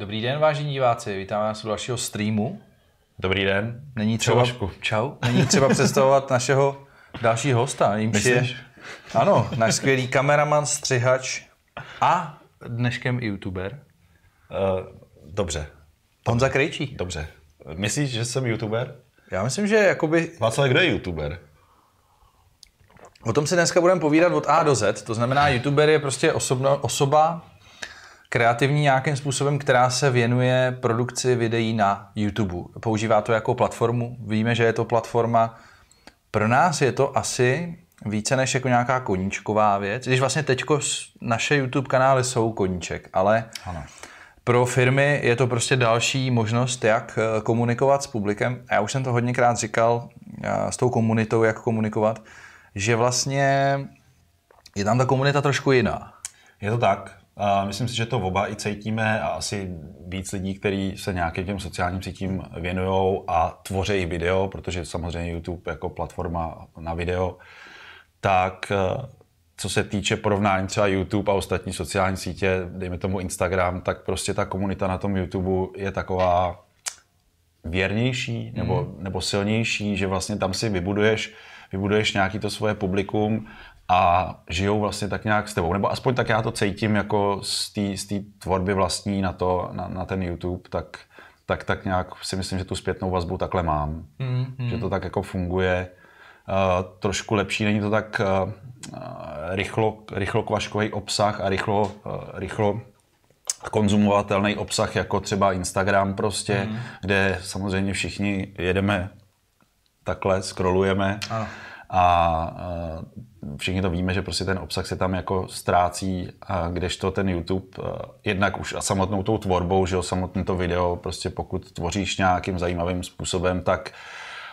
Dobrý den, vážení diváci, vítáme vás u dalšího streamu. Dobrý den. Není třeba, Čau, Čau. Není třeba představovat našeho dalšího hosta, Myslíš? je... Ano, náš skvělý kameraman, střihač a dneškem youtuber. Uh, dobře. Honza Krejčí. Dobře. Myslíš, že jsem youtuber? Já myslím, že jakoby... Václav, kdo je youtuber? O tom si dneska budeme povídat od A do Z. To znamená, youtuber je prostě osobno, osoba, kreativní nějakým způsobem, která se věnuje produkci videí na YouTube. Používá to jako platformu, víme, že je to platforma. Pro nás je to asi více než jako nějaká koníčková věc, když vlastně teď naše YouTube kanály jsou koníček, ale ano. pro firmy je to prostě další možnost, jak eh, komunikovat s publikem. A já už jsem to hodněkrát říkal eh, s tou komunitou, jak komunikovat, že vlastně je tam ta komunita trošku jiná. Je to tak. Myslím si, že to oba i cítíme a asi víc lidí, kteří se nějakým těm sociálním sítím věnují a tvoří i video, protože samozřejmě YouTube jako platforma na video, tak eh, co se týče porovnání třeba YouTube a ostatní sociální sítě, dejme tomu Instagram, tak prostě ta komunita na tom YouTube je taková věrnější nebo, mm. nebo silnější, že vlastně tam si vybuduješ, vybuduješ nějaký to svoje publikum a žijou vlastně tak nějak s tebou. Nebo aspoň tak já to cítím jako z té tvorby vlastní na, to, na, na ten YouTube, tak, tak, tak nějak si myslím, že tu zpětnou vazbu takhle mám. Mm-hmm. Že to tak jako funguje. Uh, trošku lepší, není to tak uh, rychlo, rychlo kvaškový obsah a rychlo, uh, rychlo konzumovatelný obsah, jako třeba Instagram prostě, mm-hmm. kde samozřejmě všichni jedeme takhle, scrollujeme. Ano. A všichni to víme, že prostě ten obsah se tam jako ztrácí, kdežto ten YouTube eh, jednak už a samotnou tou tvorbou, že jo, samotné to video, prostě pokud tvoříš nějakým zajímavým způsobem, tak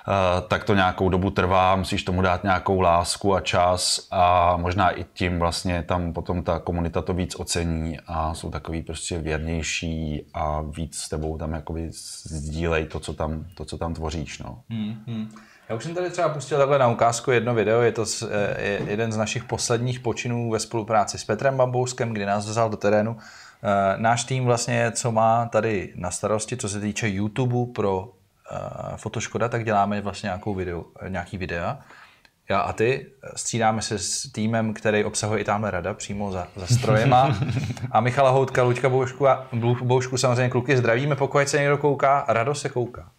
eh, tak to nějakou dobu trvá, musíš tomu dát nějakou lásku a čas a možná i tím vlastně tam potom ta komunita to víc ocení a jsou takový prostě věrnější a víc s tebou tam jakoby sdílej to, co tam, to, co tam tvoříš. No. Mm-hmm. Já už jsem tady třeba pustil takhle na ukázku jedno video, je to z, eh, je jeden z našich posledních počinů ve spolupráci s Petrem Bambouskem, kdy nás vzal do terénu. Eh, náš tým vlastně, co má tady na starosti, co se týče YouTube pro eh, Fotoškoda, tak děláme vlastně nějakou video, nějaký videa. Já a ty střídáme se s týmem, který obsahuje i tamhle rada přímo za, za strojema. A Michala Houtka, Luďka Boušku a Boušku samozřejmě kluky zdravíme, pokud se někdo kouká, rado se kouká.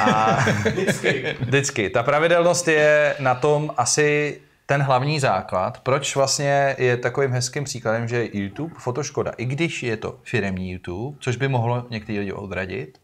A vždycky. vždycky. Ta pravidelnost je na tom asi ten hlavní základ, proč vlastně je takovým hezkým příkladem, že YouTube, fotoškoda, i když je to firemní YouTube, což by mohlo některý lidi odradit,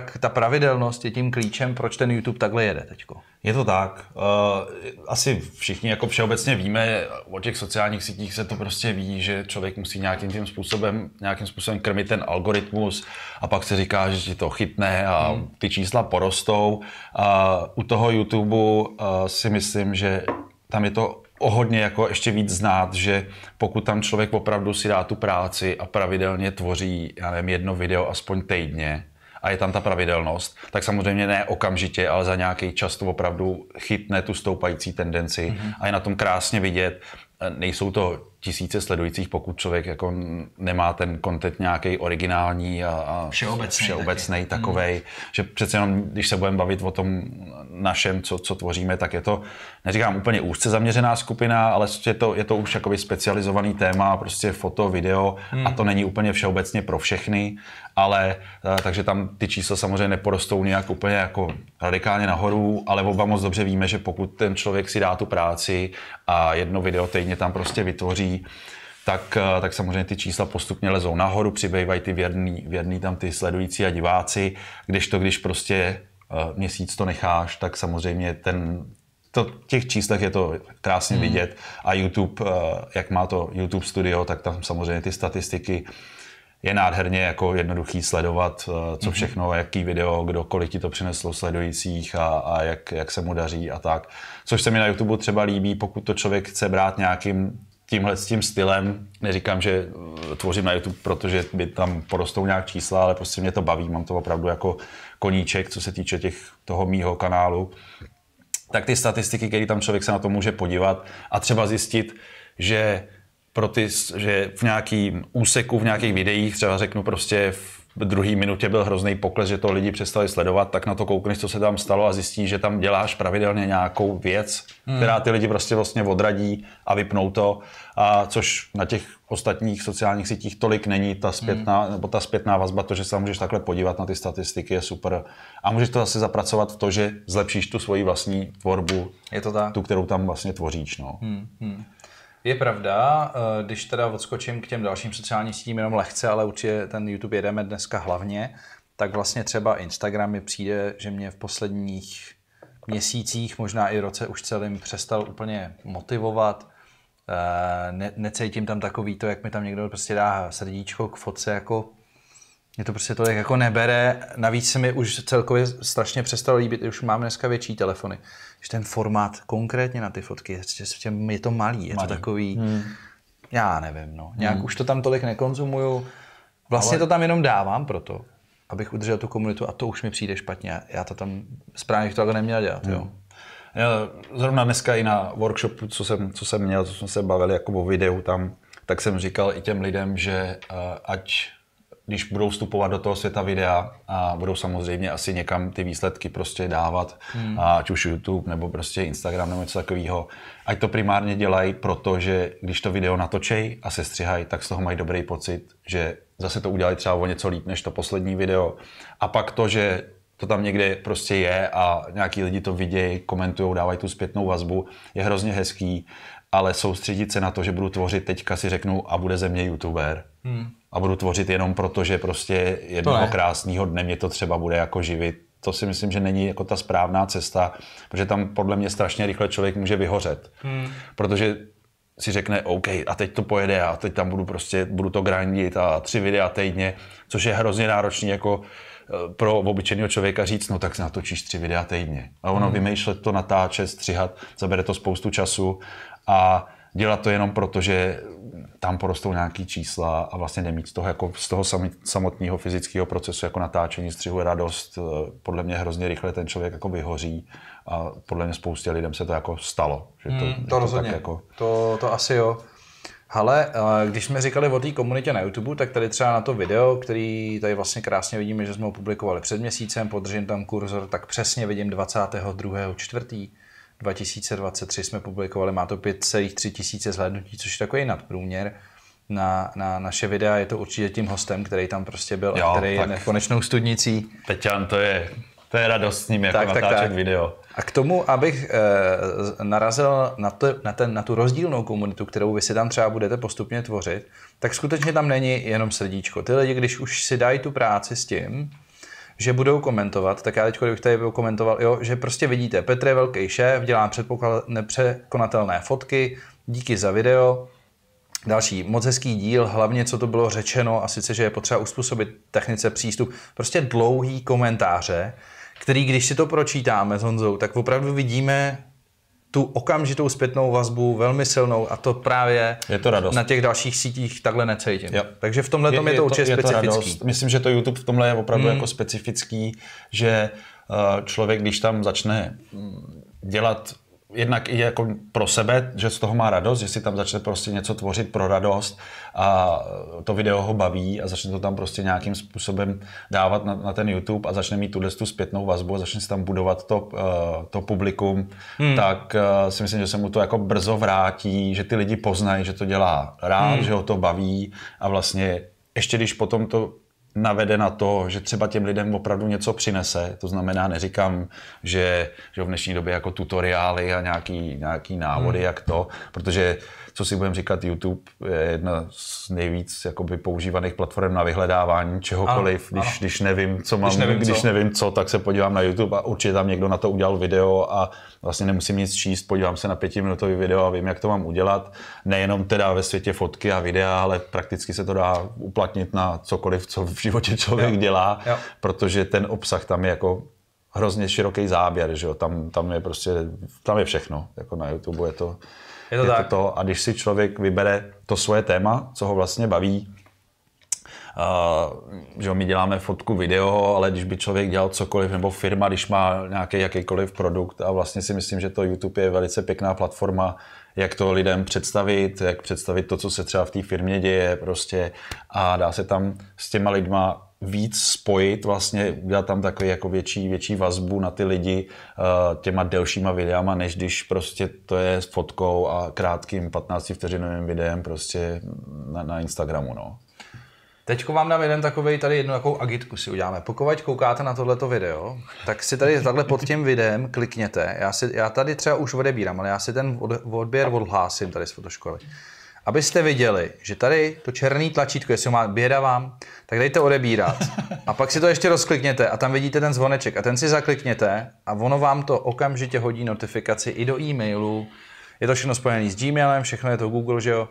tak ta pravidelnost je tím klíčem, proč ten YouTube takhle jede teďko. Je to tak. Eh, asi všichni jako všeobecně víme, o těch sociálních sítích se to prostě ví, že člověk musí nějakým tím způsobem, nějakým způsobem krmit ten algoritmus a pak se říká, že ti to chytne a hmm. ty čísla porostou. A u toho YouTube eh, si myslím, že tam je to o hodně jako ještě víc znát, že pokud tam člověk opravdu si dá tu práci a pravidelně tvoří, já nevím, jedno video aspoň týdně, a je tam ta pravidelnost, tak samozřejmě ne okamžitě, ale za nějaký čas to opravdu chytne tu stoupající tendenci mm-hmm. a je na tom krásně vidět. E, nejsou to tisíce sledujících, pokud člověk jako nemá ten kontent nějaký originální a, a všeobecný, všeobecný hmm. takovej, hmm. že přece jenom, když se budeme bavit o tom našem, co, co tvoříme, tak je to, neříkám úplně úzce zaměřená skupina, ale je to, je to už jakoby specializovaný téma, prostě foto, video hmm. a to hmm. není úplně všeobecně pro všechny, ale e, takže tam ty čísla samozřejmě neporostou nějak úplně jako radikálně nahoru, ale oba moc dobře víme, že pokud ten člověk si dá tu práci a jedno video týdně tam prostě vytvoří tak, eh, tak samozřejmě ty čísla postupně lezou nahoru, přibývají ty věrný, věrný tam ty sledující a diváci, když to, když prostě eh, měsíc to necháš, tak samozřejmě ten, to, těch číslech je to krásně hmm. vidět a YouTube, eh, jak má to YouTube studio, tak tam samozřejmě ty statistiky je nádherně jako jednoduchý sledovat, co hmm. všechno, jaký video, kdo, kolik ti to přineslo sledujících a, a jak, jak se mu daří a tak. Což se mi na YouTube třeba líbí, pokud to člověk chce brát nějakým tímhle s tím stylem, neříkám, že uh, tvořím na YouTube, protože by tam porostou nějak čísla, ale prostě mě to baví, mám to opravdu jako koníček, co se týče těch, toho mýho kanálu. Tak ty statistiky, které tam člověk se na to může podívat a třeba zjistit, že pro ty, že v nějakým úseku, v nějakých videích, třeba řeknu prostě v v druhé minutě byl hrozný pokles, že to lidi přestali sledovat, tak na to koukneš, co se tam stalo a zjistíš, že tam děláš pravidelně nějakou věc, hmm. která ty lidi prostě vlastně odradí a vypnou to, a což na těch ostatních sociálních sítích tolik není, ta zpětná, hmm. nebo ta zpětná vazba, to, že se můžeš takhle podívat na ty statistiky, je super. A můžeš to zase zapracovat v to, že zlepšíš tu svoji vlastní tvorbu, je to tak. tu, kterou tam vlastně tvoříš. No. Hmm. Hmm. Je pravda, eh, když teda odskočím k těm dalším sociálním sítím jenom lehce, ale určitě ten YouTube jedeme dneska hlavně, tak vlastně třeba Instagram mi přijde, že mě v posledních měsících, možná i roce už celým přestal úplně motivovat. Eh, ne, necítím tam takový to, jak mi tam někdo prostě dá srdíčko k fotce, jako mě to prostě tolik jako nebere. Navíc se mi už celkově strašně přestalo líbit, už mám dneska větší telefony že ten formát konkrétně na ty fotky je, je to malý, je malý. to takový, hmm. já nevím, no. Nějak hmm. už to tam tolik nekonzumuju. Vlastně Ale... to tam jenom dávám proto, abych udržel tu komunitu a to už mi přijde špatně. Já to tam správně bych to takhle neměl dělat, hmm. jo. Já zrovna dneska i na workshopu, co jsem, co jsem měl, co jsme se bavili jako o videu tam, tak jsem říkal i těm lidem, že eh, ať když budou vstupovat do toho světa videa a budou samozřejmě asi někam ty výsledky prostě dávat, hmm. ať už YouTube nebo prostě Instagram nebo něco takového, ať to primárně dělají, protože když to video natočej a sestřihají, tak z toho mají dobrý pocit, že zase to udělali třeba o něco líp než to poslední video. A pak to, že to tam někde prostě je a nějaký lidi to vidějí, komentují, dávají tu zpětnou vazbu, je hrozně hezký, ale soustředit se na to, že budu tvořit teďka si řeknu a bude ze mě youtuber. Hmm a budu tvořit jenom proto, že prostě jednoho krásného dne mě to třeba bude jako živit. To si myslím, že není jako ta správná cesta, protože tam podle mě strašně rychle člověk může vyhořet. Hmm. Protože si řekne, OK, a teď to pojede a teď tam budu prostě, budu to grandit a tři videa týdně, což je hrozně náročný jako eh, pro obyčejného člověka říct, no tak natočíš tři videa týdně. A ono hmm. vymýšlet to, natáčet, střihat, zabere to spoustu času a dělat to jenom proto, že tam porostou nějaký čísla a vlastně nemít z toho, jako z toho samotného fyzického procesu, jako natáčení střihu radost, eh, podle mě hrozně rychle ten člověk jako vyhoří a podle mě spoustě lidem se to jako stalo. Že to, hmm, to, to rozhodně, tak jako... to, to asi jo. Ale eh, když jsme říkali o té komunitě na YouTube, tak tady třeba na to video, který tady vlastně krásně vidíme, že jsme ho publikovali před měsícem, podržím tam kurzor, tak přesně vidím 22. čtvrtý 2023 jsme publikovali, má to 5,3 tisíce zhlédnutí, což je takový nadprůměr na, na naše videa. Je to určitě tím hostem, který tam prostě byl jo, a který je konečnou studnicí. Peťan, to je, to je radost s ním, jako tak, natáčet tak, tak. video. A k tomu, abych e, narazil na, to, na, ten, na tu rozdílnou komunitu, kterou vy si tam třeba budete postupně tvořit, tak skutečně tam není jenom srdíčko. Ty lidi, když už si dají tu práci s tím, že budou komentovat, tak já teď kdybych tady byl komentoval, jo, že prostě vidíte, Petr je velký šéf, dělá nepřekonatelné fotky, díky za video, Další moc hezký díl, hlavně co to bylo řečeno, a sice, že je potřeba uspůsobit technice přístup. Prostě dlouhý komentáře, který, když si to pročítáme s Honzou, tak opravdu vidíme tu okamžitou zpětnou vazbu, velmi silnou a to právě je to radost. na těch dalších sítích takhle necítím. Jo. Takže v tomhle je, je, je to určitě je specifický. to Myslím, že to YouTube v tomhle je opravdu hmm. jako specifický, že eh, člověk, když tam začne mm, dělat jednak i jako pro sebe, že z toho má radost, že si tam začne prostě něco tvořit pro radost a to video ho baví a začne to tam prostě nějakým způsobem dávat na, na ten YouTube a začne mít tuhle tu zpětnou vazbu a začne si tam budovat to, eh, to publikum, hmm. tak eh, si myslím, že se mu to jako brzo vrátí, že ty lidi poznají, že to dělá rád, hmm. že ho to baví a vlastně ještě když potom to navede na to, že třeba těm lidem opravdu něco přinese. To znamená, neříkám, že, že v dnešní době jako tutoriály a nějaký, nějaký návody, hmm. jak to, protože uh, co si budeme říkat, YouTube je jedna z nejvíc jakoby, používaných platform na vyhledávání čehokoliv. Ano, když, ano. když nevím, co mám, když, nevím, když co. nevím co, tak se podívám na YouTube a určitě tam někdo na to udělal video a vlastně nemusím nic číst, podívám se na pětiminutový video a vím, jak to mám udělat. Nejenom teda ve světě fotky a videa, ale prakticky se to dá uplatnit na cokoliv, co v životě člověk jo. dělá, jo. protože ten obsah tam je jako hrozně široký záběr, že jo? Tam, tam je prostě, tam je všechno, jako na YouTube je to je to, je tak. to to. A když si člověk vybere to svoje téma, co ho vlastně baví, Uh, že my děláme fotku, video, ale když by člověk dělal cokoliv, nebo firma, když má nějaký jakýkoliv produkt a vlastně si myslím, že to YouTube je velice pěkná platforma, jak to lidem představit, jak představit to, co se třeba v té firmě děje prostě a dá se tam s těma lidma víc spojit, vlastně udělat tam takový jako větší, větší vazbu na ty lidi eh, těma delšíma videama, než když prostě to je s fotkou a krátkým 15 vteřinovým videem prostě na, na Instagramu. No. Teď vám dám jeden takový tady jednu takovou agitku si uděláme. Pokud koukáte na tohleto video, tak si tady takhle pod tím videem klikněte. Já, si, já tady třeba už odebírám, ale já si ten od, odběr odhlásím tady z fotoškoly abyste viděli, že tady to černý tlačítko, jestli ho má běda vám, tak dejte odebírat. A pak si to ještě rozklikněte a tam vidíte ten zvoneček a ten si zaklikněte a ono vám to okamžitě hodí notifikaci i do e-mailu. Je to všechno spojené s Gmailem, všechno je to Google, že jo.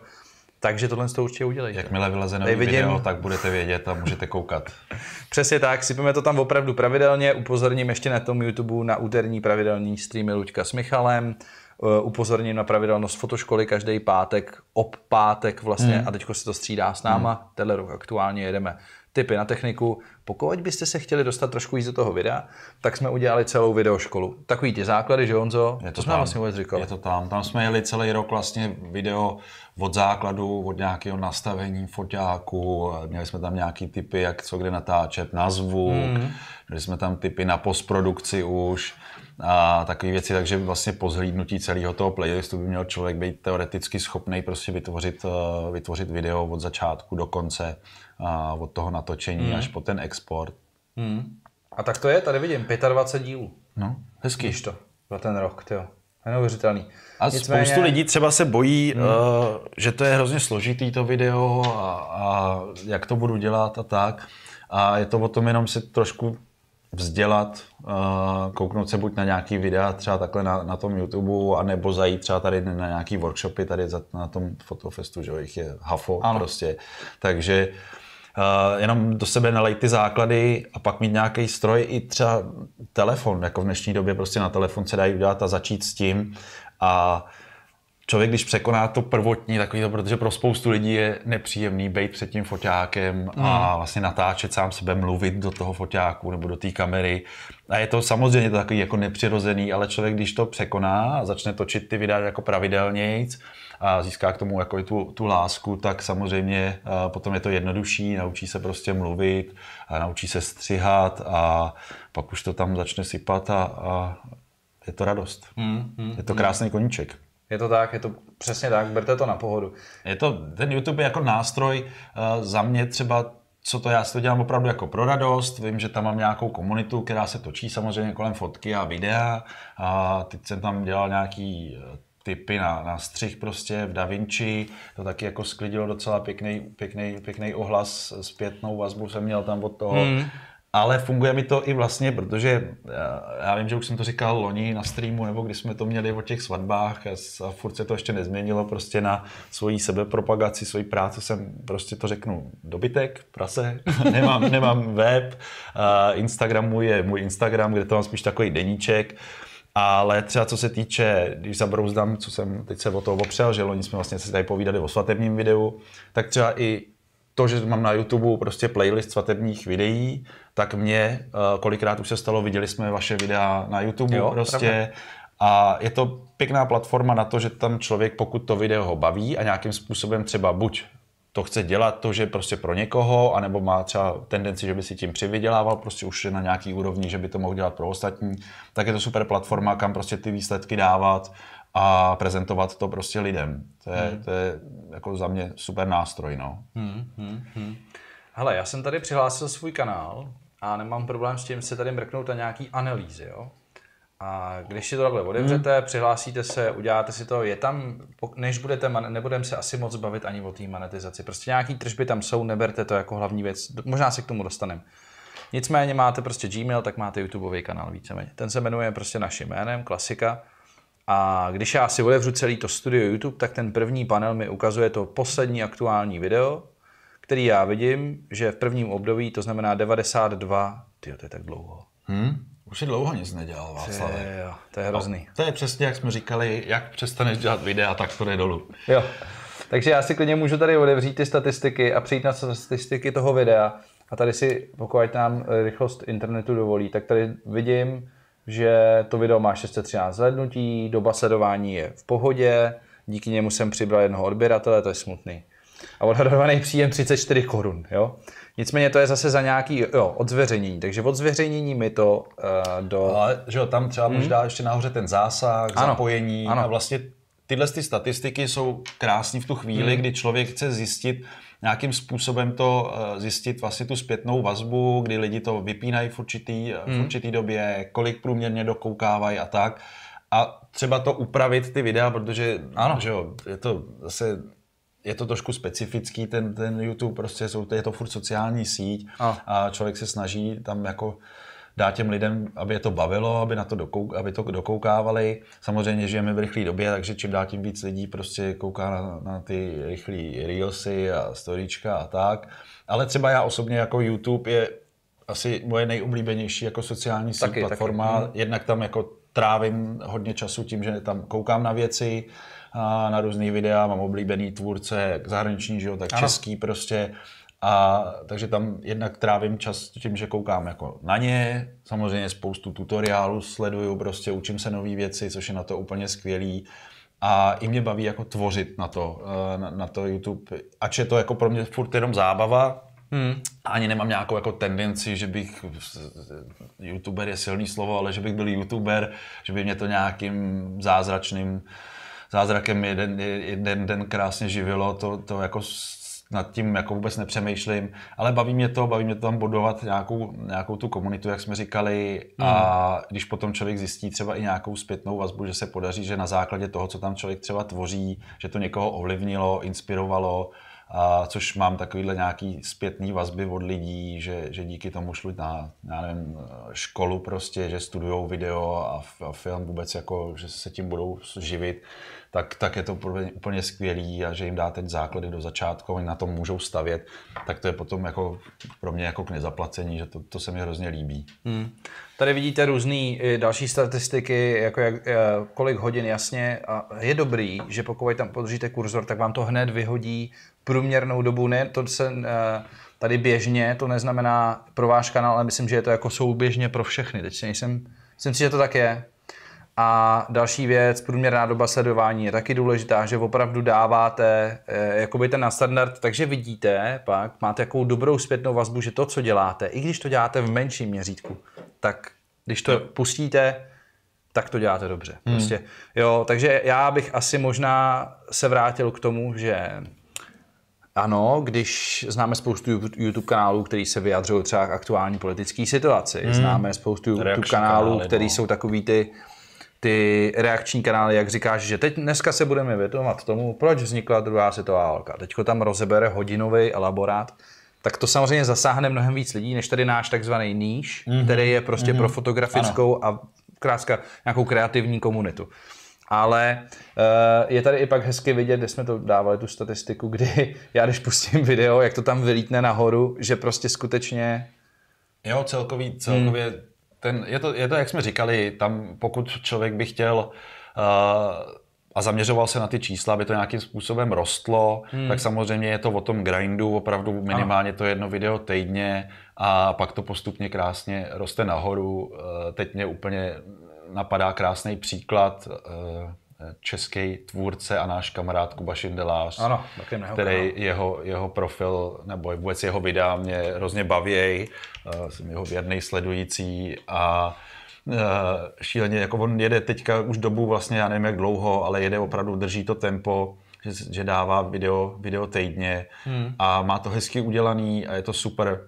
Takže tohle to určitě udělejte. Jakmile vyleze nový vidím... video, tak budete vědět a můžete koukat. Přesně tak, sypeme to tam opravdu pravidelně. Upozorním ještě na tom YouTube na úterní pravidelný streamy Luďka s Michalem. Eh, upozorním na pravidelnost fotoškoly každý pátek, ob pátek vlastně hmm. a teďko se to střídá s náma. Hmm. Tenhle rok aktuálně jedeme tipy na techniku. Pokud byste se chtěli dostat trošku víc do toho videa, tak jsme udělali celou videoškolu. Takový ty základy, že Honzo? Je to, to jsme tam, vlastně vůbec říkali. Je to tam. Tam jsme jeli celý rok vlastně video od základu, od nějakého nastavení foťáku, měli jsme tam nějaký typy, jak co kde natáčet, na zvuk, mm. měli jsme tam typy na postprodukci už a takové věci, takže vlastně po zhlídnutí celého toho playlistu by měl člověk být teoreticky schopný prostě vytvořit, eh, vytvořit video od začátku do konce, od toho natočení mm. až po ten export. Mm. A tak to je, tady vidím, 25 dílů. No, hezký. Víš to, za ten rok, jo. Neuvěřitelný. A Nicméně... spoustu lidí třeba se bojí, hmm. uh, že to je hrozně složitý to video a, a jak to budu dělat a tak. A je to o tom jenom si trošku vzdělat, eh, kouknout se buď na nějaký videa třeba takhle na, na tom YouTube, anebo zajít třeba tady na nějaký workshopy tady za, na tom fotofestu, že jich je hafo ano. prostě. Takže Uh, jenom do sebe nalej ty základy a pak mít nějaký stroj i třeba telefon, jako v dnešní době prostě na telefon se dají udělat a začít s tím a uh, člověk, když překoná to prvotní, takový to, protože pro spoustu lidí je nepříjemný být před tím foťákem mm. a hmm. vlastně natáčet sám sebe, mluvit do toho foťáku nebo do té kamery. A je to samozřejmě to takový jako nepřirozený, ale člověk, když to překoná a začne točit ty videa jako pravidelnějc a získá k tomu jako tu, tu lásku, tak samozřejmě eh, potom je to jednodušší, naučí se prostě mluvit, a naučí se střihat a pak už to tam začne sypat a, a je to radost. Mm, mm, je to hmm. krásný mm. koníček. Je to tak, je to přesně tak, berte to na pohodu. Je to, ten YouTube je jako nástroj uh, za mě třeba co to já si to dělám opravdu jako pro radost, vím, že tam mám nějakou komunitu, která se točí samozřejmě kolem fotky a videa a teď jsem tam dělal nějaký eh, typy na, na střih prostě v Davinci. to taky jako sklidilo docela pěkný, pěkný, pěkný ohlas, zpětnou vazbu jsem měl tam od toho, hmm ale funguje mi to i vlastně, protože eh, já vím, že už jsem to říkal loni na streamu, nebo když jsme to měli o těch svatbách a furt se to ještě nezměnilo prostě na svoji sebepropagaci, svoji práci jsem prostě to řeknu dobytek, prase, nemám, nemám web, Instagramu je můj Instagram, kde to mám spíš takový deníček, ale třeba co se týče, když zabrouzdám, co jsem teď se o to opřel, že loni jsme vlastně se tady povídali o svatebním videu, tak třeba i to, že mám na YouTube prostě playlist svatebních videí, tak mě eh, kolikrát už se stalo, viděli jsme vaše videa na YouTube jo, prostě. Pravda. A je to pěkná platforma na to, že tam člověk, pokud to video ho baví a nějakým způsobem třeba buď to chce dělat, to, že prostě pro někoho, anebo má třeba tendenci, že by si tím přivydělával, prostě už je na nějaký úrovni, že by to mohl dělat pro ostatní, tak je to super platforma, kam prostě ty výsledky dávat a prezentovat to prostě lidem. To je, hmm. to je jako za mě super nástroj. No. Hmm, hmm, hmm. Hele, já jsem tady přihlásil svůj kanál a nemám problém s tím se tady mrknout na nějaký analýzy. Jo? A když si to takhle odevřete, hmm. přihlásíte se, uděláte si to, je tam, než budete, nebudeme se asi moc bavit ani o té monetizaci. Prostě nějaký tržby tam jsou, neberte to jako hlavní věc, možná se k tomu dostaneme. Nicméně máte prostě Gmail, tak máte YouTubeový kanál víceméně. Ten se jmenuje prostě naším jménem, klasika. A když já si otevřu celý to studio YouTube, tak ten první panel mi ukazuje to poslední aktuální video, který já vidím, že v prvním období, to znamená 92, Ty to je tak dlouho. Hmm? Už je dlouho nic nedělal, Václav. to je hrozný. A no, to je přesně, jak jsme říkali, jak přestaneš dělat videa, tak to jde dolů. Jo. Takže já si klidně můžu tady odevřít ty statistiky a přijít na statistiky toho videa. A tady si, pokud nám rychlost internetu dovolí, tak tady vidím že to video má 613 zhlednutí, doba sledování je v pohodě, díky němu jsem přibral jednoho odběratele, to je smutný. A odhadovaný příjem 34 korun, jo. Nicméně to je zase za nějaký, jo, od zveřejnění. Takže od zveřejnění mi to uh, do... Ale, že jo, tam třeba hmm? možná ještě nahoře ten zásah, ano, zapojení ano. a vlastně tyhle ty statistiky jsou krásné v tu chvíli, hmm. kdy člověk chce zjistit, nějakým způsobem to eh, zjistit, vlastně tu zpětnou vazbu, kdy lidi to vypínají v určitý, eh, v hmm. určitý době, kolik průměrně dokoukávají a tak. A třeba to upravit ty videa, protože ano. Že jo, je to zase je to trošku specifický, ten, ten YouTube, prostě jsou, je to furt sociální síť a. a člověk se snaží tam jako dá těm lidem, aby je to bavilo, aby, na to, dokou, aby to dokoukávali. Samozřejmě žijeme v rychlé době, takže čím dál tím víc lidí prostě kouká na, na ty rychlé reelsy a storíčka a tak. Ale třeba já osobně jako YouTube je asi moje nejoblíbenější jako sociální taky, platforma. Taky. Mhm. Jednak tam jako trávím hodně času tím, že tam koukám na věci, na různé videa, mám oblíbený tvůrce, zahraniční jo, tak ano. český prostě. A takže tam jednak trávím čas tím, že koukám jako na ně, samozřejmě spoustu tutoriálů sleduju, prostě učím se nové věci, což je na to úplně skvělý. A i mě baví jako tvořit na to, eh, na, na to YouTube, ač je to jako pro mě furt jenom zábava, Hmm. Ani nemám nějakou jako tendenci, že bych, youtuber je silný slovo, ale že bych byl youtuber, že by mě to nějakým zázračným zázrakem jeden, jeden den krásně živilo, to, to jako nad tím jako vůbec nepřemýšlím, ale baví mě to, baví mě to tam budovat nějakou, nějakou tu komunitu, jak jsme říkali mm. a hmm. když potom člověk zjistí třeba i nějakou zpětnou vazbu, že se podaří, že na základě toho, co tam člověk třeba tvoří, že to někoho ovlivnilo, inspirovalo, a což mám takovýhle nějaký zpětný vazby od lidí, že, že díky tomu šli na já nevím, školu prostě, že studují video a, a film vůbec jako, že se tím budou živit, tak, tak je to úplně skvělý a že jim dá teď základy do začátku, oni na tom můžou stavět, tak to je potom jako pro mě jako k nezaplacení, že to, to se mi hrozně líbí. Hmm. Tady vidíte různé další statistiky, jako jak, eh, kolik hodin jasně a je dobrý, že pokud tam podržíte kurzor, tak vám to hned vyhodí průměrnou dobu, ne, to se eh, tady běžně, to neznamená pro váš kanál, ale myslím, že je to jako souběžně pro všechny, teď si nejsem, myslím si, že to tak je. A další věc, průměrná doba sledování je taky důležitá, že opravdu dáváte eh, jakoby ten na standard, takže vidíte pak, máte jakou dobrou zpětnou vazbu, že to, co děláte, i když to děláte v menším měřítku, tak když to pustíte, tak to děláte dobře. Hmm. Prostě, hmm. jo, takže já bych asi možná se vrátil k tomu, že ano, když známe spoustu YouTube kanálů, který se vyjadřují třeba k aktuální politické situaci, hmm. známe spoustu YouTube Reakční kanálů, kanály, který no. jsou takový ty ty reakční kanály, jak říkáš, že teď dneska se budeme věnovat tomu, proč vznikla druhá světová válka. Teďko tam rozebere hodinový elaborát, tak to samozřejmě zasáhne mnohem víc lidí, než tady náš takzvaný níž, mm-hmm. který je prostě mm-hmm. pro fotografickou ano. a krátka nějakou kreativní komunitu. Ale eh, je tady i pak hezky vidět, kde jsme to dávali, tu statistiku, kdy já když pustím video, jak to tam vylítne nahoru, že prostě skutečně... Jo, celkový, celkově, hmm. ten, je, to, je to, jak jsme říkali, tam pokud člověk by chtěl uh, a zaměřoval se na ty čísla, aby to nějakým způsobem rostlo, hmm. tak samozřejmě je to o tom grindu, opravdu minimálně to jedno video týdně a pak to postupně krásně roste nahoru. Eh, teď mě úplně napadá krásný příklad eh, český tvůrce a náš kamarád Kuba Šindelář, ano, který jeho, jeho profil nebo vůbec jeho videa mě hrozně baví, eh, jsem jeho věrný sledující a eh, šíleně, jako on jede teďka už dobu vlastně, já nevím jak dlouho, ale jede opravdu, drží to tempo, že, že dává video, video týdně hmm. a má to hezky udělaný a je to super.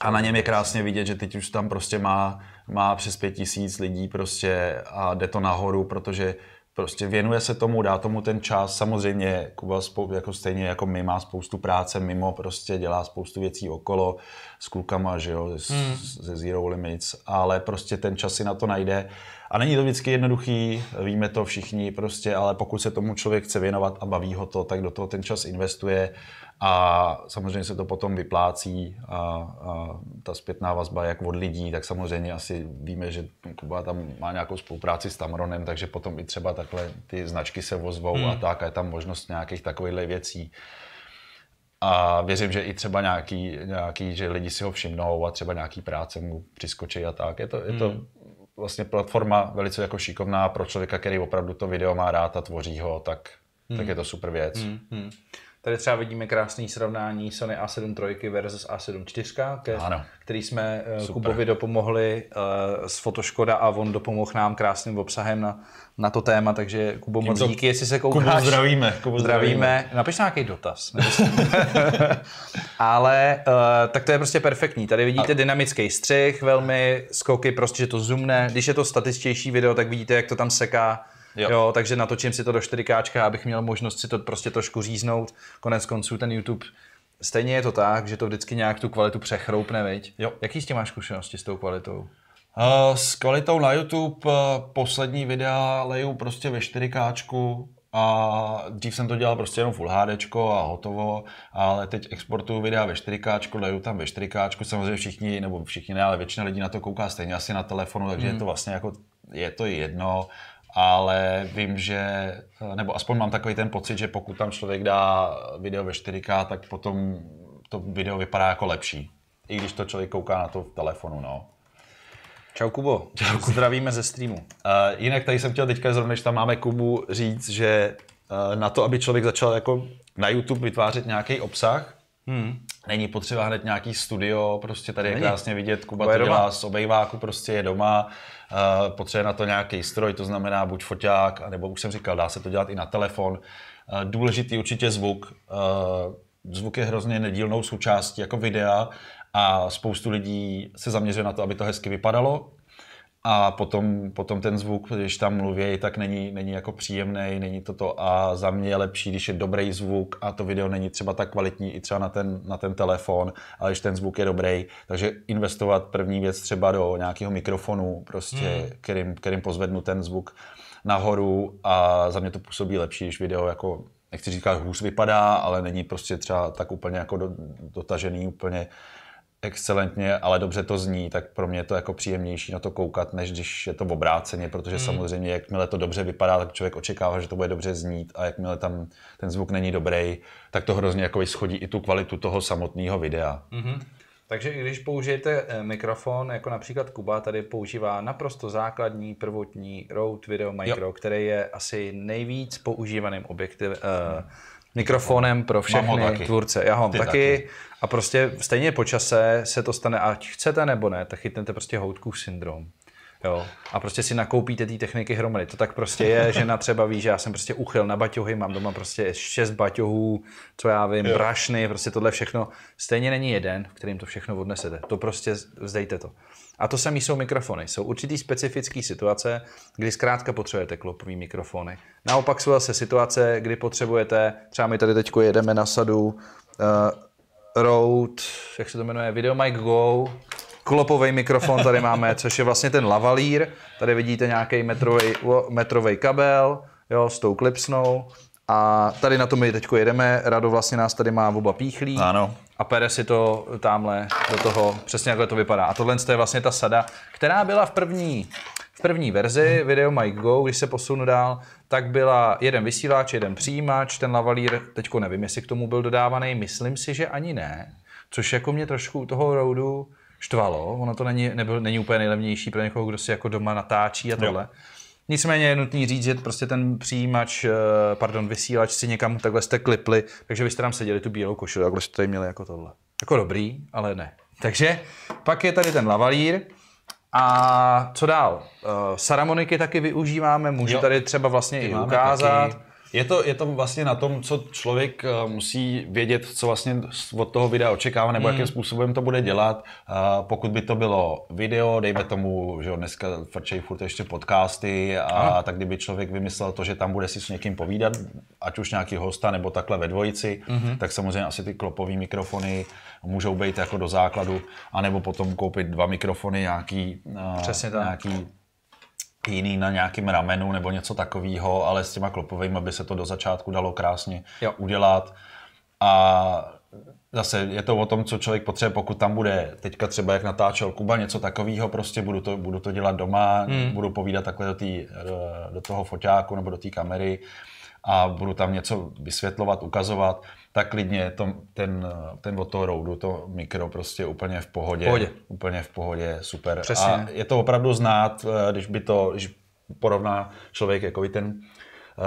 A na něm je krásně vidět, že teď už tam prostě má má přes pět tisíc lidí prostě a jde to nahoru, protože prostě věnuje se tomu, dá tomu ten čas. Samozřejmě Kuba spou- jako stejně jako my má spoustu práce mimo, prostě dělá spoustu věcí okolo s klukama, že jo, z, hmm. ze Zero Limits, ale prostě ten čas si na to najde. A není to vždycky jednoduchý, víme to všichni prostě, ale pokud se tomu člověk chce věnovat a baví ho to, tak do toho ten čas investuje a samozřejmě se to potom vyplácí a, a ta zpětná vazba jak od lidí, tak samozřejmě asi víme, že Kuba tam má nějakou spolupráci s Tamronem, takže potom i třeba takhle ty značky se vozvou hmm. a tak a je tam možnost nějakých takových věcí. A věřím, že i třeba nějaký, nějaký, že lidi si ho všimnou a třeba nějaký práce mu přiskočí a tak. Je to, je to hmm. vlastně platforma velice jako šikovná pro člověka, který opravdu to video má rád a tvoří ho, tak, hmm. tak je to super věc. Hmm. Hmm. Tady třeba vidíme krásné srovnání Sony A7 III versus A7 IV, ke, který jsme eh, Super. Kubovi dopomohli uh, eh, z Fotoškoda a on dopomohl nám krásným obsahem na, na to téma, takže Kubo, Tím moc to... díky, jestli se koukáš. Kubo zdravíme. zdravíme. zdravíme. Napiš nějaký dotaz. Ale uh, tak to je prostě perfektní. Tady vidíte a... dynamický střih, velmi skoky, prostě, že to zoomne. Když je to statičtější video, tak vidíte, jak to tam seká Jo. jo. takže natočím si to do 4K, abych měl možnost si to prostě trošku říznout. Konec konců ten YouTube Stejně je to tak, že to vždycky nějak tu kvalitu přechroupne, viď? Jo. Jaký s tím máš zkušenosti s tou kvalitou? Uh, s kvalitou na YouTube uh, poslední videa leju prostě ve 4K a dřív jsem to dělal prostě jenom Full HD a hotovo, ale teď exportuju videa ve 4K, leju tam ve 4K, samozřejmě všichni, nebo všichni ne, ale většina lidí na to kouká stejně asi na telefonu, takže mm. je hmm. to vlastně jako, je to jedno. Uh, ale vím, že, nebo aspoň mám takový ten pocit, že pokud tam člověk dá video ve 4K, tak potom to video vypadá jako lepší. I když to člověk kouká na to v telefonu, no. Čau Kubo, Čau, Kubo. zdravíme ze streamu. Uh, jinak tady jsem chtěl teďka zrovna, když tam máme Kubu, říct, že uh, na to, aby člověk začal jako na YouTube vytvářet nějaký obsah, hmm. není potřeba hned nějaký studio, prostě tady není. je krásně vidět, Kuba Kuba to dělá doma. z obejváku, prostě je doma, Eh, potřebuje na to nějaký stroj, to znamená buď foťák, nebo už jsem říkal, dá se to dělat i na telefon. Eh, důležitý určitě zvuk. Eh, zvuk je hrozně nedílnou součástí jako videa a spoustu lidí se zaměřuje na to, aby to hezky vypadalo, a potom, potom ten zvuk, když tam mluví, tak není, není jako příjemný, není to to a za mě je lepší, když je dobrý zvuk a to video není třeba tak kvalitní i třeba na ten, na ten telefon, ale když ten zvuk je dobrý, takže investovat první věc třeba do nějakého mikrofonu, prostě, hmm. kterým, kterým pozvednu ten zvuk nahoru a za mě to působí lepší, když video jako nechci říkat hůř vypadá, ale není prostě třeba tak úplně jako do, dotažený úplně excelentně, ale dobře to zní, tak pro mě je to jako příjemnější na to koukat, než když je to obráceně, protože mm. samozřejmě jakmile to dobře vypadá, tak člověk očekává, že to bude dobře znít a jakmile tam ten zvuk není dobrý, tak to hrozně jako schodí i tu kvalitu toho samotného videa. Hmm. Takže i když použijete eh, mikrofon, jako například Kuba tady používá naprosto základní prvotní Rode Video Micro, jo. který je asi nejvíc používaným objektiv, uh, mikrofonem pro všechny taky. tvůrce. Já ho mám taky. taky. A prostě stejně po čase se to stane, ať chcete nebo ne, tak chytnete prostě houtkův syndrom. Jo. A prostě si nakoupíte ty techniky hromady. To tak prostě je, že na třeba ví, že já jsem prostě uchyl na baťohy, mám doma prostě šest baťohů, co já vím, jo. brašny, prostě tohle všechno. Stejně není jeden, v kterým to všechno odnesete. To prostě vzdejte to. A to samé jsou mikrofony. Jsou určitý specifické situace, kdy zkrátka potřebujete klopový mikrofony. Naopak jsou zase situace, kdy potřebujete, třeba my tady teď jedeme na sadu, uh, eh, Rode, jak se to jmenuje, Videomic Go, klopový mikrofon tady máme, což je vlastně ten lavalír. Tady vidíte nějaký metrový, metrový kabel, jo, s tou klipsnou. A tady na to my teď jedeme. Rado vlastně nás tady má oba píchlí. Ano. A pere si to tamhle do toho, přesně jak to vypadá. A tohle je vlastně ta sada, která byla v první, v první verzi video Mike Go, když se posunu dál, tak byla jeden vysíláč, jeden přijímač, ten lavalír, teďko nevím, jestli k tomu byl dodávaný, myslím si, že ani ne, což jako mě trošku toho roudu štvalo, ono to není, nebyl, není úplně nejlevnější pro někoho, kdo si jako doma natáčí a tohle. Jo. Nicméně je nutný říct, že prostě ten přijímač, eh, pardon, vysílač si někam takhle jste klipli, takže vy jste tam seděli tu bílou košili, takhle jste tady měli jako tohle. Jako dobrý, ale ne. Takže pak je tady ten lavalír. A co dál? Eh, saramoniky taky využíváme, můžu jo. tady třeba vlastně Ty i ukázat. Taky. Je to, je to vlastně na tom, co člověk eh, musí vědět, co vlastně od toho videa očekává, nebo hmm. jakým způsobem to bude dělat. Eh, pokud by to bylo video, dejme tomu, že jo, dneska frčej furt ještě podcasty a Aha. tak kdyby člověk vymyslel to, že tam bude si s někým povídat, ať už nějaký hosta nebo takhle ve dvojici, mm-hmm. tak samozřejmě asi ty klopové mikrofony můžou být jako do základu, anebo potom koupit dva mikrofony, nějaký, eh, Přesně tak. nějaký jiný na nějakém ramenu nebo něco takového, ale s těma klopovými by se to do začátku dalo krásně jo. udělat. A zase je to o tom, co člověk potřebuje, pokud tam bude teďka třeba, jak natáčel Kuba, něco takového, prostě budu to, budu to dělat doma, hmm. budu povídat takhle do, tý, eh, do, toho foťáku nebo do té kamery a budu tam něco vysvětlovat, ukazovat tak klidně to, ten, ten od toho roudu, to mikro prostě úplně v pohodě. V pohodě. Úplně v pohodě, super. Přesně. A je to opravdu znát, eh, když by to, když porovná člověk jako ten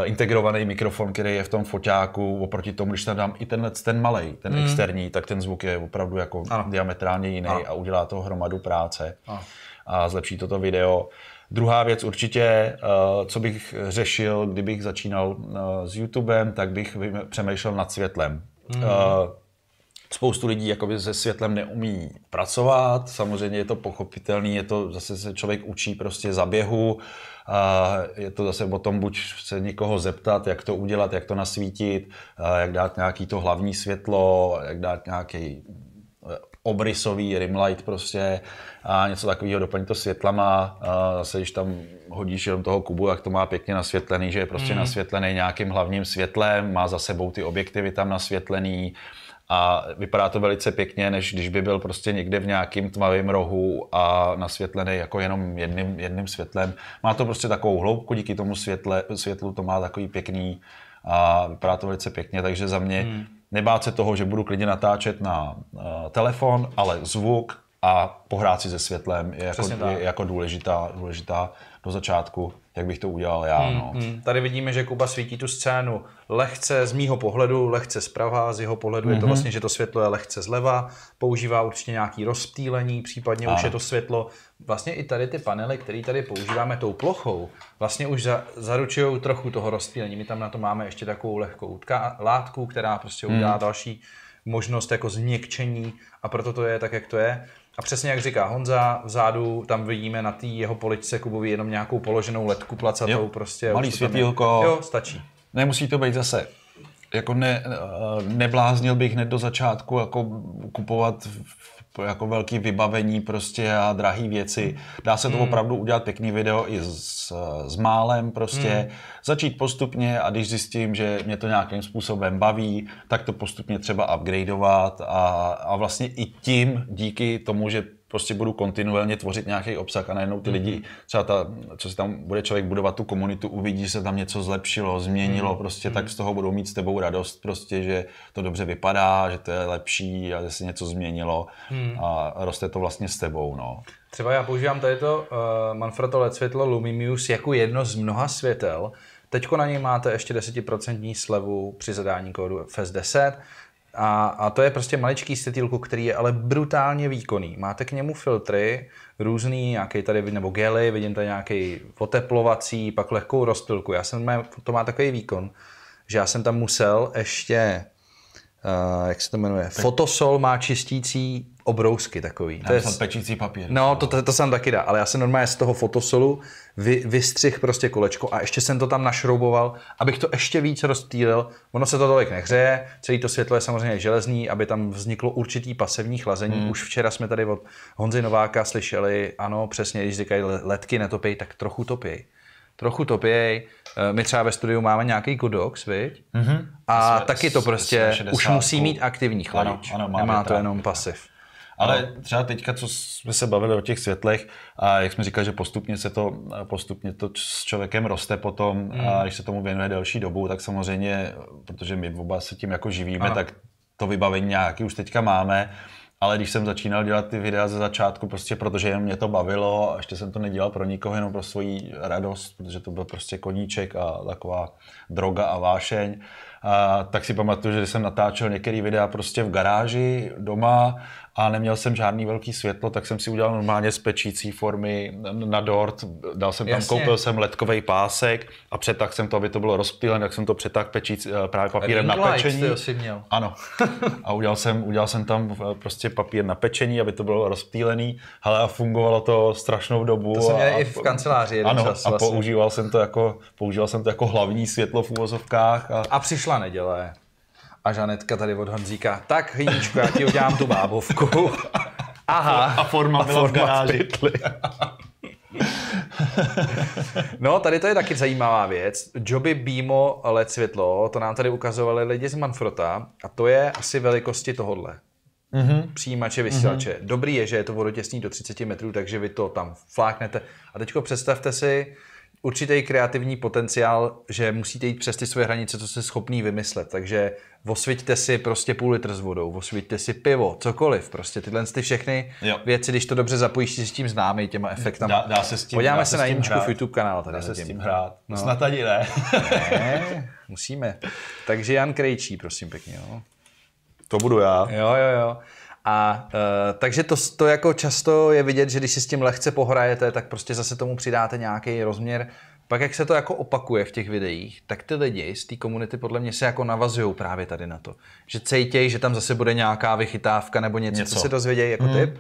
eh, integrovaný mikrofon, který je v tom foťáku, oproti tomu, když tam dám i tenhle ten malý, ten mm. externí, tak ten zvuk je opravdu jako ano. diametrálně jiný ano. a udělá to hromadu práce ano. a zlepší toto video. Druhá věc určitě, eh, co bych řešil, kdybych začínal eh, s YouTubem, tak bych přemýšlel nad světlem. Mm. Spoustu lidí jakoby se světlem neumí pracovat, samozřejmě je to pochopitelný, je to zase se člověk učí prostě za běhu, a je to zase o tom buď se někoho zeptat, jak to udělat, jak to nasvítit, jak dát nějaký to hlavní světlo, jak dát nějaký obrysový rimlight prostě a něco takového, doplní to světlama a zase, když tam hodíš jenom toho kubu, jak to má pěkně nasvětlený, že je prostě mm. nasvětlený nějakým hlavním světlem, má za sebou ty objektivy tam nasvětlený a vypadá to velice pěkně, než když by byl prostě někde v nějakým tmavém rohu a nasvětlený jako jenom jedným, jedným světlem. Má to prostě takovou hloubku, díky tomu světle, světlu to má takový pěkný a vypadá to velice pěkně, takže za mě mm nebát se toho, že budu klidně natáčet na uh, telefon, ale zvuk a pohrát si se světlem je jako, je jako důležitá, důležitá do začátku jak bych to udělal já. Hmm, no. hmm. Tady vidíme, že Kuba svítí tu scénu lehce z mýho pohledu, lehce zprava, z jeho pohledu mm-hmm. je to mhm. vlastně, že to světlo je lehce zleva, používá určitě nějaký rozptýlení, případně ano. už je to světlo. Vlastně i tady ty panely, které tady používáme tou plochou, vlastně už za, zaručují trochu toho rozptýlení. My tam na to máme ještě takovou lehkou tka, látku, která prostě udělá hmm. další možnost jako změkčení a proto to je tak, jak to je. A přesně jak říká Honza, vzadu tam vidíme na té jeho poličce Kubovi jenom nějakou položenou letku placatou. Jo, prostě, malý světýlko. Jo, stačí. Nemusí to být zase jako ne, eh, nebláznil bych hned do začátku jako kupovat jako velký vybavení prostě a drahé věci. Dá se to mm. opravdu udělat pěkný video i s, s málem prostě. Mm. Začít postupně a když zjistím, že mě to nějakým způsobem baví, tak to postupně třeba upgradeovat a, a vlastně i tím díky tomu, že prostě budu kontinuálně tvořit nějaký obsah a najednou ty mhm. lidi, třeba ta, co si tam bude člověk budovat tu komunitu, uvidí, že se tam něco zlepšilo, změnilo, mm prostě mm tak z toho budou mít s tebou radost, prostě, že to dobře vypadá, že to je lepší a že se něco změnilo mm a roste to vlastně s tebou, no. Třeba já používám tady to uh, eh, Manfrotto LED světlo Lumimius jako jedno z mnoha světel. Teďko na něj máte ještě 10% slevu při zadání kódu FES10. A, a to je prostě maličký světýlko, který je ale brutálně výkonný. Máte k němu filtry, různý, nějaký tady, nebo gely, vidím tady nějaký oteplovací, pak lehkou rozpilku. Já jsem, to má takový výkon, že já jsem tam musel ještě, uh, jak se to jmenuje, fotosol má čistící obrousky takový. Já to je pečící papír. No, to, to, to jsem taky dá, ale já jsem normálně z toho fotosolu vy, vystřih prostě kolečko a ještě jsem to tam našrouboval, abych to ještě víc rozptýlil. Ono se to tolik nehřeje, celý to světlo je samozřejmě železný, aby tam vzniklo určitý pasivní chlazení. Hmm. Už včera jsme tady od Honzy Nováka slyšeli, ano, přesně, když říkají letky netopej, tak trochu topěj trochu topěj. Eh, my třeba ve studiu máme nějaký Godox, viď? Mm-hmm. A jsme, taky to prostě už musí mít aktivní chladič. Ano, ano, Nemá to jenom pasiv. Ale no. třeba teďka, co jsme se bavili o těch světlech a jak jsme říkali, že postupně se to, postupně to s člověkem roste potom mm. a hmm. když se tomu věnuje delší dobu, tak samozřejmě, protože my oba se tím jako živíme, ano. tak to vybavení nějaký už teďka máme, ale když jsem začínal dělat ty videa ze začátku, prostě protože jenom mě to bavilo a ještě jsem to nedělal pro nikoho, jenom pro svoji radost, protože to byl prostě koníček a taková droga a vášeň, a, tak si pamatuju, že jsem natáčel některé videa prostě v garáži, doma a neměl jsem žádný velký světlo, tak jsem si udělal normálně z pečící formy na dort, dal jsem tam, Jasně. koupil jsem letkový pásek a přetak jsem to, aby to bylo rozptýlené, tak jsem to přetak pečíc, eh, právě papírem na pečení. Si měl. Ano. A udělal jsem, udělal jsem tam eh, prostě papír na pečení, aby to bylo rozptýlený. Hele, a fungovalo to strašnou dobu. To jsem měl a, i v kanceláři jeden ano, čas. A vlastně. používal jsem to jako, používal jsem to jako hlavní světlo v úvozovkách. A, a přišla neděle. A Žanetka tady od Honzíka, tak Hyníčku, já ti udělám tu bábovku. Aha. A forma a byla forma v garáži. no, tady to je taky zajímavá věc. Joby Bimo LED světlo, to nám tady ukazovali lidi z Manfrota a to je asi velikosti tohodle. Mm-hmm. Přijímače, mhm. vysílače. Mm-hmm. Dobrý je, že je to vodotěsný do 30 metrů, takže vy to tam fláknete. A teďko představte si, určitý kreativní potenciál, že musíte jít přes ty své hranice, co jste schopný vymyslet. Takže osviťte si prostě půl litr s vodou, osviťte si pivo, cokoliv. Prostě tyhle ty všechny jo. věci, když to dobře zapojíš, si s tím známý těma efektama. Dá, dá se s tím, Podíváme dá se, se na jimčku v YouTube kanál. dá se zatím. s tím hrát. No. no. Snad ani ne. ne. musíme. Takže Jan Krejčí, prosím pěkně. Jo. To budu já. Jo, jo, jo. A uh, takže to, to jako často je vidět, že když si s tím lehce pohrajete, tak prostě zase tomu přidáte nějaký rozměr. Pak jak se to jako opakuje v těch videích, tak ty lidi z té komunity podle mě se jako navazují právě tady na to. Že cejtějí, že tam zase bude nějaká vychytávka nebo něco, něco. co se dozvědějí jako hmm. typ.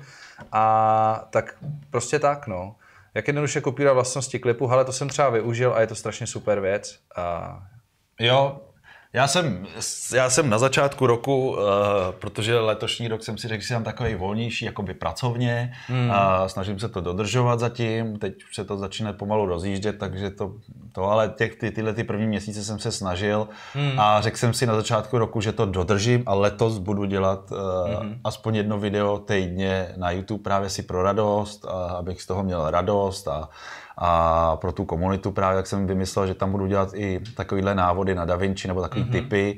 A tak prostě tak, no. Jak jednoduše kopírá vlastnosti klipu, ale to jsem třeba využil a je to strašně super věc. A... Jo, já jsem, já jsem na začátku roku, uh, protože letošní rok jsem si řekl, že jsem takový volnější, jakoby pracovně, hmm. a snažím se to dodržovat zatím, teď už se to začíná pomalu rozjíždět, takže to, to ale těch, ty, tyhle ty první měsíce jsem se snažil hmm. a řekl jsem si na začátku roku, že to dodržím a letos budu dělat uh, hmm. aspoň jedno video týdně na YouTube právě si pro radost, a abych z toho měl radost a a pro tu komunitu právě, jak jsem vymyslel, že tam budu dělat i takovýhle návody na DaVinci nebo takové mm-hmm. typy.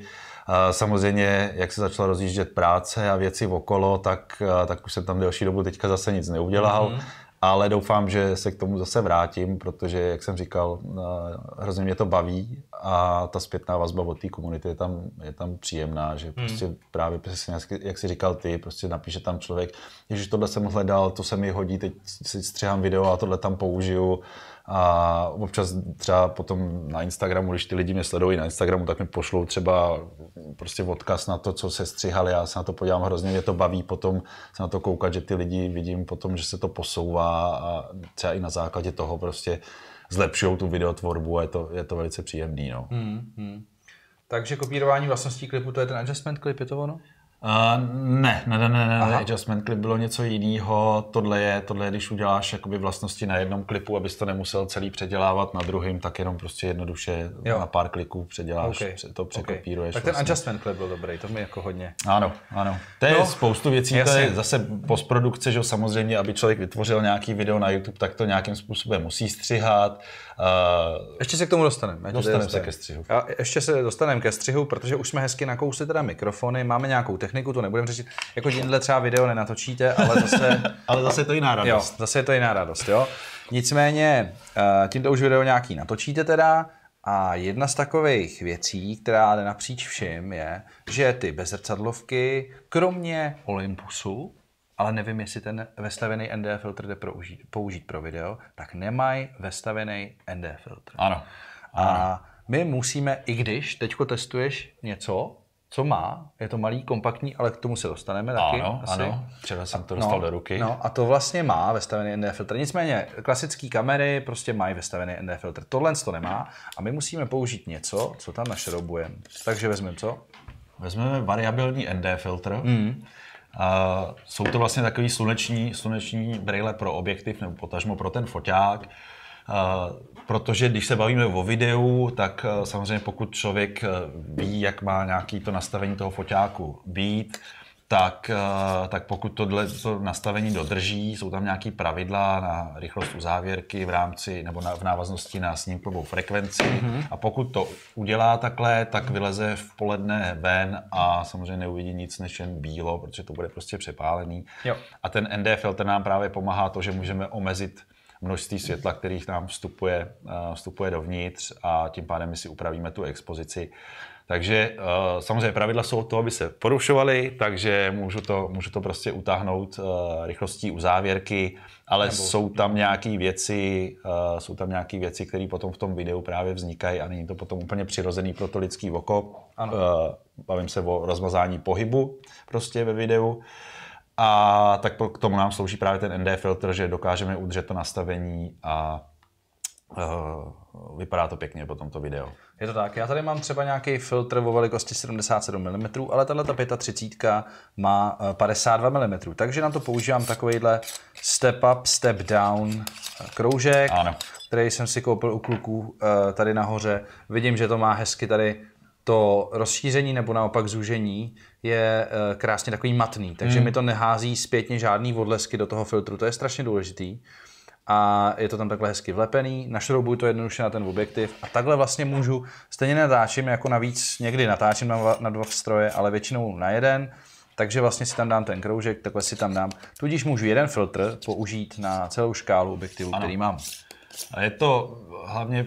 Samozřejmě, jak se začala rozjíždět práce a věci okolo, tak, tak už jsem tam delší dobu teďka zase nic neudělal. Mm-hmm ale doufám, že se k tomu zase vrátím, protože, jak jsem říkal, eh, hrozně mě to baví a ta zpětná vazba od té komunity je tam, je tam příjemná, že hmm. prostě hmm. právě, jak jsi říkal ty, prostě napíše tam člověk, že tohle jsem hledal, to se mi hodí, teď si střihám video a tohle tam použiju a občas třeba potom na Instagramu, když ty lidi mě sledují na Instagramu, tak mi pošlou třeba prostě odkaz na to, co se střihali. Já se na to podívám hrozně, mě to baví potom se na to koukat, že ty lidi vidím potom, že se to posouvá a třeba i na základě toho prostě zlepšují tu videotvorbu a je to, je to velice příjemný. No. Hmm, hmm. Takže kopírování vlastností klipu, to je ten adjustment klip, je to ono? Uh, ne, ne, ne, ne, ne. Aha. adjustment clip bylo něco jiného. Tohle je, tohle je, když uděláš jakoby vlastnosti na jednom klipu, abys to nemusel celý předělávat na druhým, tak jenom prostě jednoduše jo. na pár kliků předěláš, okay. to překopíruješ. Okay. Tak ten vlastně. adjustment clip byl dobrý, to mi jako hodně. Ano, ano. To je no, spoustu věcí, to je zase postprodukce, že samozřejmě, aby člověk vytvořil nějaký video na YouTube, tak to nějakým způsobem musí střihat, Uh, ještě se k tomu dostaneme. Dostaneme dostanem. se ke střihu. A ještě se dostaneme ke střihu, protože už jsme hezky nakousli teda mikrofony, máme nějakou techniku, to nebudeme řešit. Jako tímhle třeba video nenatočíte, ale zase... ale zase je to jiná radost. Jo, zase je to jiná radost, jo. Nicméně, uh, eh, tímto už video nějaký natočíte teda, a jedna z takových věcí, která jde napříč všim, je, že ty bezrcadlovky, kromě Olympusu, ale nevím, jestli ten vestavený ND filtr jde použít, použít pro video, tak nemají vestavený ND filtr. Ano. ano. A my musíme, i když teď testuješ něco, co má, je to malý, kompaktní, ale k tomu se dostaneme taky. Ano, asi. ano. Včera jsem to no, dostal no, do ruky. No a to vlastně má vestavený ND filtr. Nicméně klasické kamery prostě mají vestavený ND filtr. Tohle to nemá a my musíme použít něco, co tam našroubujeme. Takže vezmeme co? Vezmeme variabilní ND filtr. Mm Uh, jsou to vlastně takový sluneční, sluneční brýle pro objektiv nebo potažmo pro ten foťák. Uh, protože když se bavíme o videu, tak uh, samozřejmě pokud člověk e, ví, jak má nějaký to nastavení toho foťáku být, tak, eh, tak pokud tohle to nastavení dodrží, jsou tam nějaké pravidla na rychlost uzávěrky v rámci nebo na, v návaznosti na snímkovou frekvenci mm-hmm. a pokud to udělá takhle, tak vyleze v poledne ven a samozřejmě neuvidí nic než jen bílo, protože to bude prostě přepálený. Jo. A ten ND filter nám právě pomáhá to, že můžeme omezit množství světla, kterých nám vstupuje, eh, vstupuje dovnitř a tím pádem my si upravíme tu expozici. Takže eh, samozřejmě pravidla jsou od toho, aby se porušovaly, takže můžu to, můžu to prostě utáhnout eh, rychlostí u závěrky, ale Nebo... jsou tam nějaké věci, eh, jsou tam nějaké věci, které potom v tom videu právě vznikají a není to potom úplně přirozený pro to lidský oko. Ano. bavím se o rozmazání pohybu prostě ve videu. A tak k tomu nám slouží právě ten ND filtr, že dokážeme udržet to nastavení a Uh, vypadá to pěkně potom to video. Je to tak. Já tady mám třeba nějaký filtr o velikosti 77 mm, ale tato 35 má 52 eh, mm, takže na to používám takovýhle step up, step down eh, kroužek, ano. který jsem si koupil u kluků tady nahoře. Vidím, že to má hezky tady to rozšíření nebo naopak zúžení je krásně takový matný, takže hmm. mi to nehází zpětně žádný odlesky do toho filtru, to je strašně důležitý a je to tam takhle hezky vlepený, našroubuju to jednoduše na ten objektiv a takhle vlastně můžu, stejně natáčím jako navíc, někdy natáčím na, na dva stroje, ale většinou na jeden, takže vlastně si tam dám ten kroužek, takhle si tam dám. Tudíž můžu jeden filtr použít na celou škálu objektivů, ano. který mám. A je to hlavně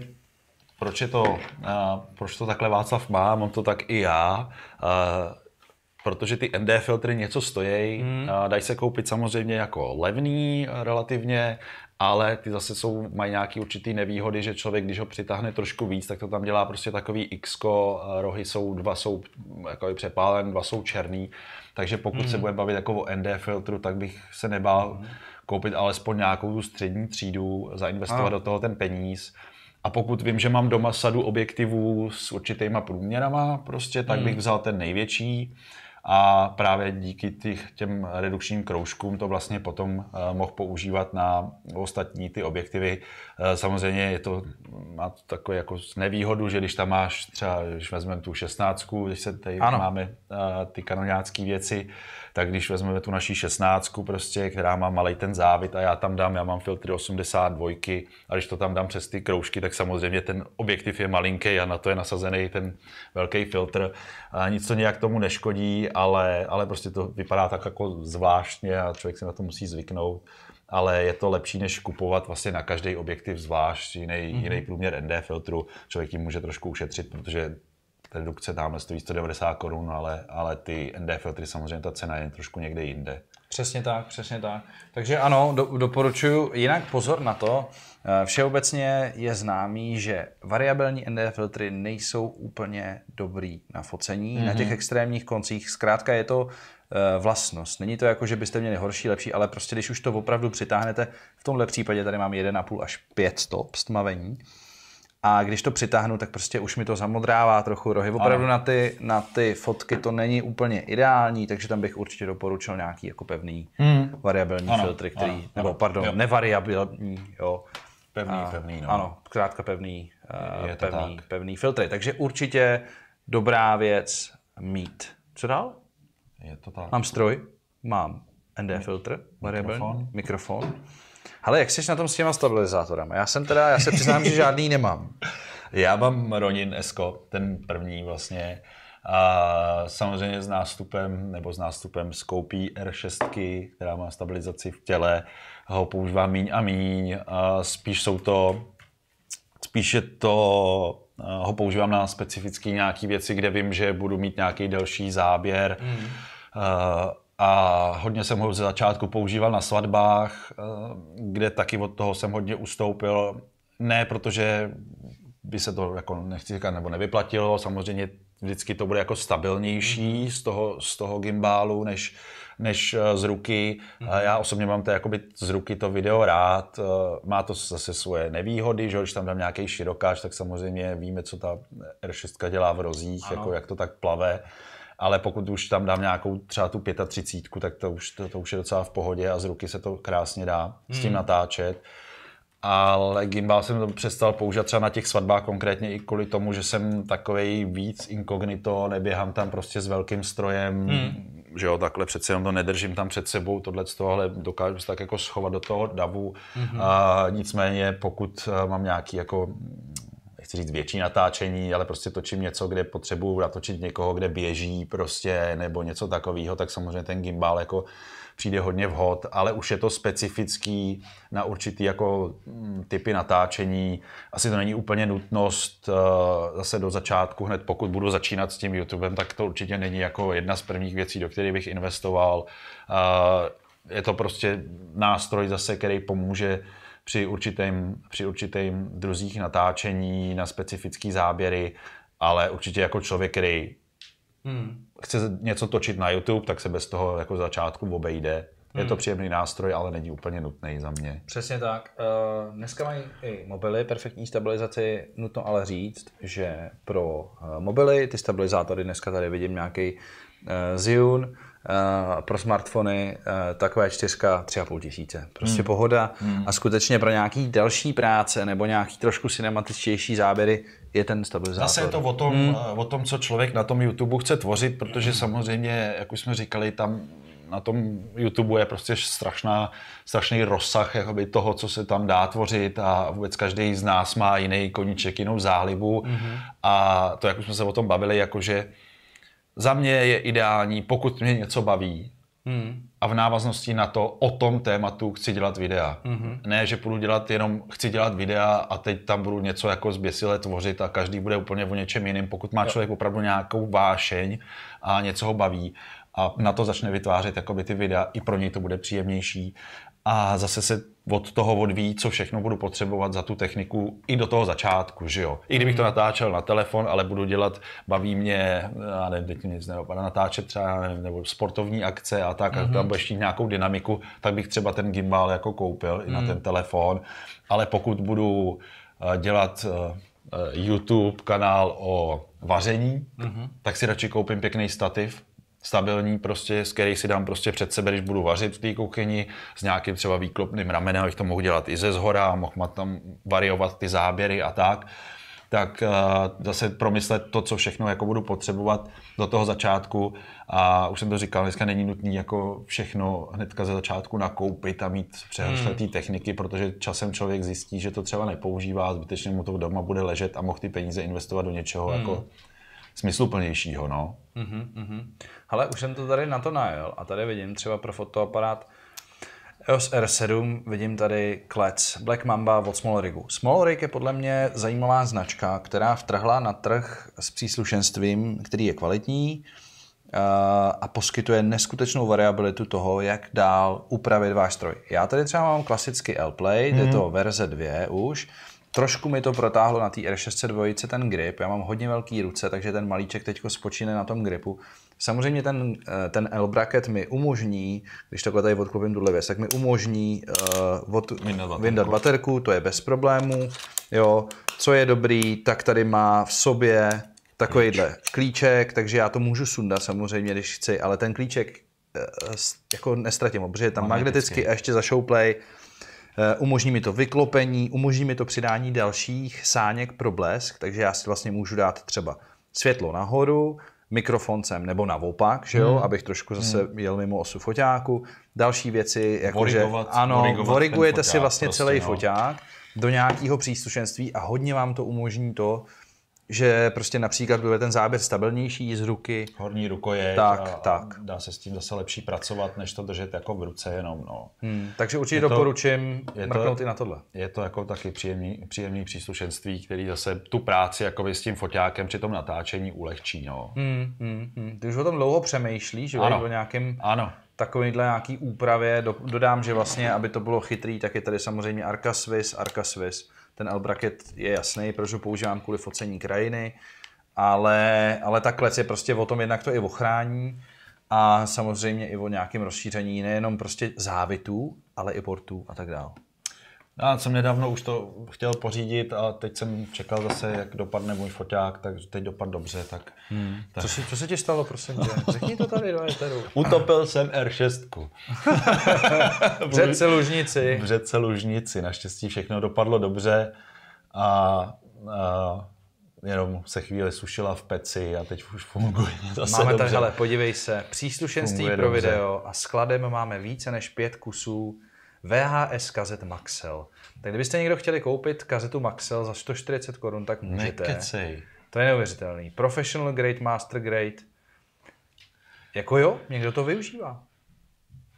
proč je to, a, proč to takhle Václav má, mám to tak i já, a, protože ty ND filtry něco stojí, hmm. dají se koupit samozřejmě jako levný relativně, ale ty zase jsou, mají nějaké určité nevýhody, že člověk, když ho přitáhne trošku víc, tak to tam dělá prostě takový x rohy jsou, dva jsou jako přepálen, dva jsou černý, takže pokud mm. se hmm. bude bavit jako o ND filtru, tak bych se nebál mm. koupit alespoň nějakou tu střední třídu, zainvestovat a. do toho ten peníz. A pokud vím, že mám doma sadu objektivů s určitýma průměrama, prostě, tak mm. bych vzal ten největší a právě díky těch, těm redukčním kroužkům to vlastně potom eh, mohl používat na ostatní ty objektivy Eh, samozřejmě je to, má to takové jako nevýhodu, že když tam máš třeba, když vezmeme tu šestnáctku, když se tady ano. máme eh, ty kanonácké věci, tak když vezmeme tu naší šestnáctku prostě, která má malý ten závit a já tam dám, já mám filtry 82 a když to tam dám přes ty kroužky, tak samozřejmě ten objektiv je malinký a na to je nasazený ten velký filtr. A nic to nějak tomu neškodí, ale, ale prostě to vypadá tak jako zvláštně a člověk si na to musí zvyknout ale je to lepší, než kupovat vlastně na každý objektiv zvlášť jiný, mm-hmm. jiný průměr ND filtru. Člověk tím může trošku ušetřit, protože redukce tam stojí 190 korun, ale, ale ty ND filtry samozřejmě ta cena je trošku někde jinde. Přesně tak, přesně tak. Takže ano, do, doporučuji. Jinak pozor na to, eh, všeobecně je známý, že variabilní ND filtry nejsou úplně dobrý na focení, mm-hmm. na mhm. těch extrémních koncích. Zkrátka je to Eh, vlastnost. Není to jako, že byste měli horší, lepší, ale prostě když už to opravdu přitáhnete, v tomhle případě tady mám 1,5 až 5 stop stmavení, a když to přitáhnu, tak prostě už mi to zamodrává trochu rohy. Opravdu na ty, na ty fotky to není úplně ideální, takže tam bych určitě doporučil nějaký jako pevný hmm. variabilní ano, filtry, který, ano, nebo pardon, jo. nevariabilní, jo. Pevný, a, pevný, no. Ano, krátka pevný, eh, pevný, pevný filtry. Takže určitě dobrá věc mít. Co dál? Je to tak. Mám stroj, mám ND filtr, variable, mikrofon. mikrofon. Ale jak jsi na tom s těma stabilizátorem? Já jsem teda, já se přiznám, že žádný nemám. Já mám Ronin Esko, ten první vlastně. A samozřejmě s nástupem, nebo s nástupem skoupí R6, která má stabilizaci v těle, ho používám míň a míň. A spíš jsou to, spíš je to Eh, ho používám na specifické nějaké věci, kde vím, že budu mít nějaký delší záběr. Mm. A hodně jsem ho ze začátku používal na svatbách, eh, kde taky od toho jsem hodně ustoupil. Ne, protože by se to, jako nechci říkat, nebo nevyplatilo. Samozřejmě vždycky to bude jako stabilnější mm. z toho, z toho gimbálu, než než eh, z ruky. Mhm. Já osobně mám to jakoby z ruky to video rád. Eh, má to zase svoje nevýhody, že když tam dám nějaký širokáč, tak samozřejmě víme, co ta R6 dělá v rozích, ano. jako jak to tak plave ale pokud už tam dám nějakou třeba tu 35, tak to už, to, to už je docela v pohodě a z ruky se to krásně dá hmm. s tím hmm. natáčet ale gimbal jsem to přestal používat třeba na těch svatbách konkrétně i kvůli tomu, že jsem takový víc inkognito, neběhám tam prostě s velkým strojem, hmm. že jo, takhle přece jenom to nedržím tam před sebou, tohle z toho, ale dokážu se tak jako schovat do toho davu. Hmm. A nicméně pokud eh, mám nějaký jako nechci říct větší natáčení, ale prostě točím něco, kde potřebuju natočit někoho, kde běží prostě, nebo něco takového, tak samozřejmě ten gimbal jako přijde hodně vhod, ale už je to specifický na určitý jako mm, typy natáčení. Asi to není úplně nutnost eh, zase do začátku, hned pokud budu začínat s tím YouTubem, tak to určitě není jako jedna z prvních věcí, do které bych investoval. Eh, je to prostě nástroj zase, který pomůže při určitém, při určitém druzích natáčení, na specifické záběry, ale určitě jako člověk, který hmm. chce něco točit na YouTube, tak se bez toho jako začátku obejde. Je to hmm. příjemný nástroj, ale není úplně nutný za mě. Přesně tak. Eh, dneska mají i mobily perfektní stabilizaci. Nutno ale říct, že pro eh, mobily ty stabilizátory dneska tady vidím nějaký eh, Zune, Eh, pro smartfony eh, takové čtyřka, tři a půl tisíce. Prostě hmm. pohoda hmm. a skutečně pro nějaký další práce nebo nějaký trošku cinematičtější záběry je ten stabilizátor. Zase je to o tom, hmm. Eh, o tom, co člověk na tom YouTube chce tvořit, protože samozřejmě, jak už jsme říkali, tam na tom YouTube je prostě strašná, strašný rozsah jakoby, toho, co se tam dá tvořit a vůbec každý z nás má jiný koníček, jinou zálibu mm-hmm. a to, jak už jsme se o tom bavili, jakože uh, za mě je ideální, pokud mě něco baví hmm. a v návaznosti na to o tom tématu chci dělat videa. Hmm. Ne, že budu dělat jenom, chci dělat videa a teď tam budu něco jako zběsile tvořit a každý bude úplně o něčem jiném, pokud má člověk opravdu nějakou vášeň a něco ho baví a na to začne vytvářet jakoby ty videa, i pro něj to bude příjemnější a zase se od toho odvíjí, co všechno budu potřebovat za tu techniku i do toho začátku, že jo. I kdybych to mm. natáčel na telefon, ale budu dělat, baví mě, já nevím, teď nic neopadá, natáčet třeba nevím, nebo sportovní akce a tak, mm-hmm. a mhm. tam budeš nějakou dynamiku, tak bych třeba ten gimbal jako koupil mm. i na mm. ten telefon, ale pokud budu eh, dělat eh, eh, YouTube kanál o vaření, mm-hmm. tak si radši koupím pěkný stativ, stabilní, prostě, z který si dám prostě před sebe, když budu vařit v té kuchyni, s nějakým třeba výklopným ramenem, abych to mohl dělat i ze zhora, mohl tam variovat ty záběry a tak tak eh, zase promyslet to, co všechno jako budu potřebovat do toho začátku. A už jsem to říkal, dneska není nutné jako všechno hnedka ze začátku nakoupit a mít přehršletý hmm. techniky, protože časem člověk zjistí, že to třeba nepoužívá, zbytečně mu to doma bude ležet a mohl ty peníze investovat do něčeho hmm. jako smysluplnějšího. No. Mm-hmm, mhm. Ale už jsem to tady na to najel a tady vidím třeba pro fotoaparát EOS R7 vidím tady klec Black Mamba od Small Rigu. Small Rig je podle mě zajímavá značka, která vtrhla na trh s příslušenstvím, který je kvalitní a poskytuje neskutečnou variabilitu toho, jak dál upravit váš stroj. Já tady třeba mám klasicky L-Play, mm-hmm. je to verze 2 už, Trošku mi to protáhlo na té R602 ten grip, já mám hodně velký ruce, takže ten malíček teď spočíne na tom gripu. Samozřejmě ten, eh, ten L-bracket mi umožní, když takhle tady odklopím tuhle věc, tak mi umožní uh, od, vyndat, vyndat baterku, to je bez problémů. Jo, co je dobrý, tak tady má v sobě takovýhle Klíč. klíček, takže já to můžu sundat samozřejmě, když chci, ale ten klíček uh, jako nestratím, protože je tam magneticky a ještě zašouplej, Eh, umožní mi to vyklopení, umožní mi to přidání dalších sáněk pro blesk, takže já si vlastně můžu dát třeba světlo nahoru, mikrofon sem, nebo naopak, že jo, hmm. abych trošku zase hmm. jel mimo osu foťáku. Další věci, jakože ano, vorigovat foťák, si vlastně prostě, celý no. foťák do nějakého příslušenství a hodně vám to umožní to, že prostě například bude ten záběr stabilnější z ruky. Horní rukojeť tak, a, tak. dá se s tím zase lepší pracovat, než to držet jako v ruce jenom. No. Hmm, takže určitě je doporučím je mrknout to, i na tohle. Je to jako taky příjemný, příjemný příslušenství, který zase tu práci jako s tím foťákem při tom natáčení ulehčí. No. Hmm, hmm, hmm. Ty už o tom dlouho přemýšlíš, že ano. o jako nějakém ano takovýhle nějaký úpravě. Dodám, že vlastně, aby to bylo chytrý, tak je tady samozřejmě Arca Swiss, Arca Swiss. Ten L-bracket je jasný, protože ho používám kvůli focení krajiny, ale, ale ta klec je prostě o tom jednak to i ochrání a samozřejmě i o nějakém rozšíření nejenom prostě závitů, ale i portů a tak dále. Já jsem nedávno už to chtěl pořídit a teď jsem čekal zase, jak dopadne můj foťák, takže teď dopad dobře. Tak, hmm. tak. Co, si, co se ti stalo, prosím tě? Řekni to tady do éteru. Utopil jsem R6. v řece Lužnici. V řece Lužnici. Naštěstí všechno dopadlo dobře a, a jenom se chvíli sušila v peci a teď už funguje zase Máme dobře. tady, podívej se, příslušenství funguje pro dobře. video a skladem máme více než pět kusů VHS kazet Maxell. Tak kdybyste někdo chtěli koupit kazetu Maxell za 140 korun, tak můžete. Nekecej. To je neuvěřitelný. Professional grade, master grade. Jako jo, někdo to využívá.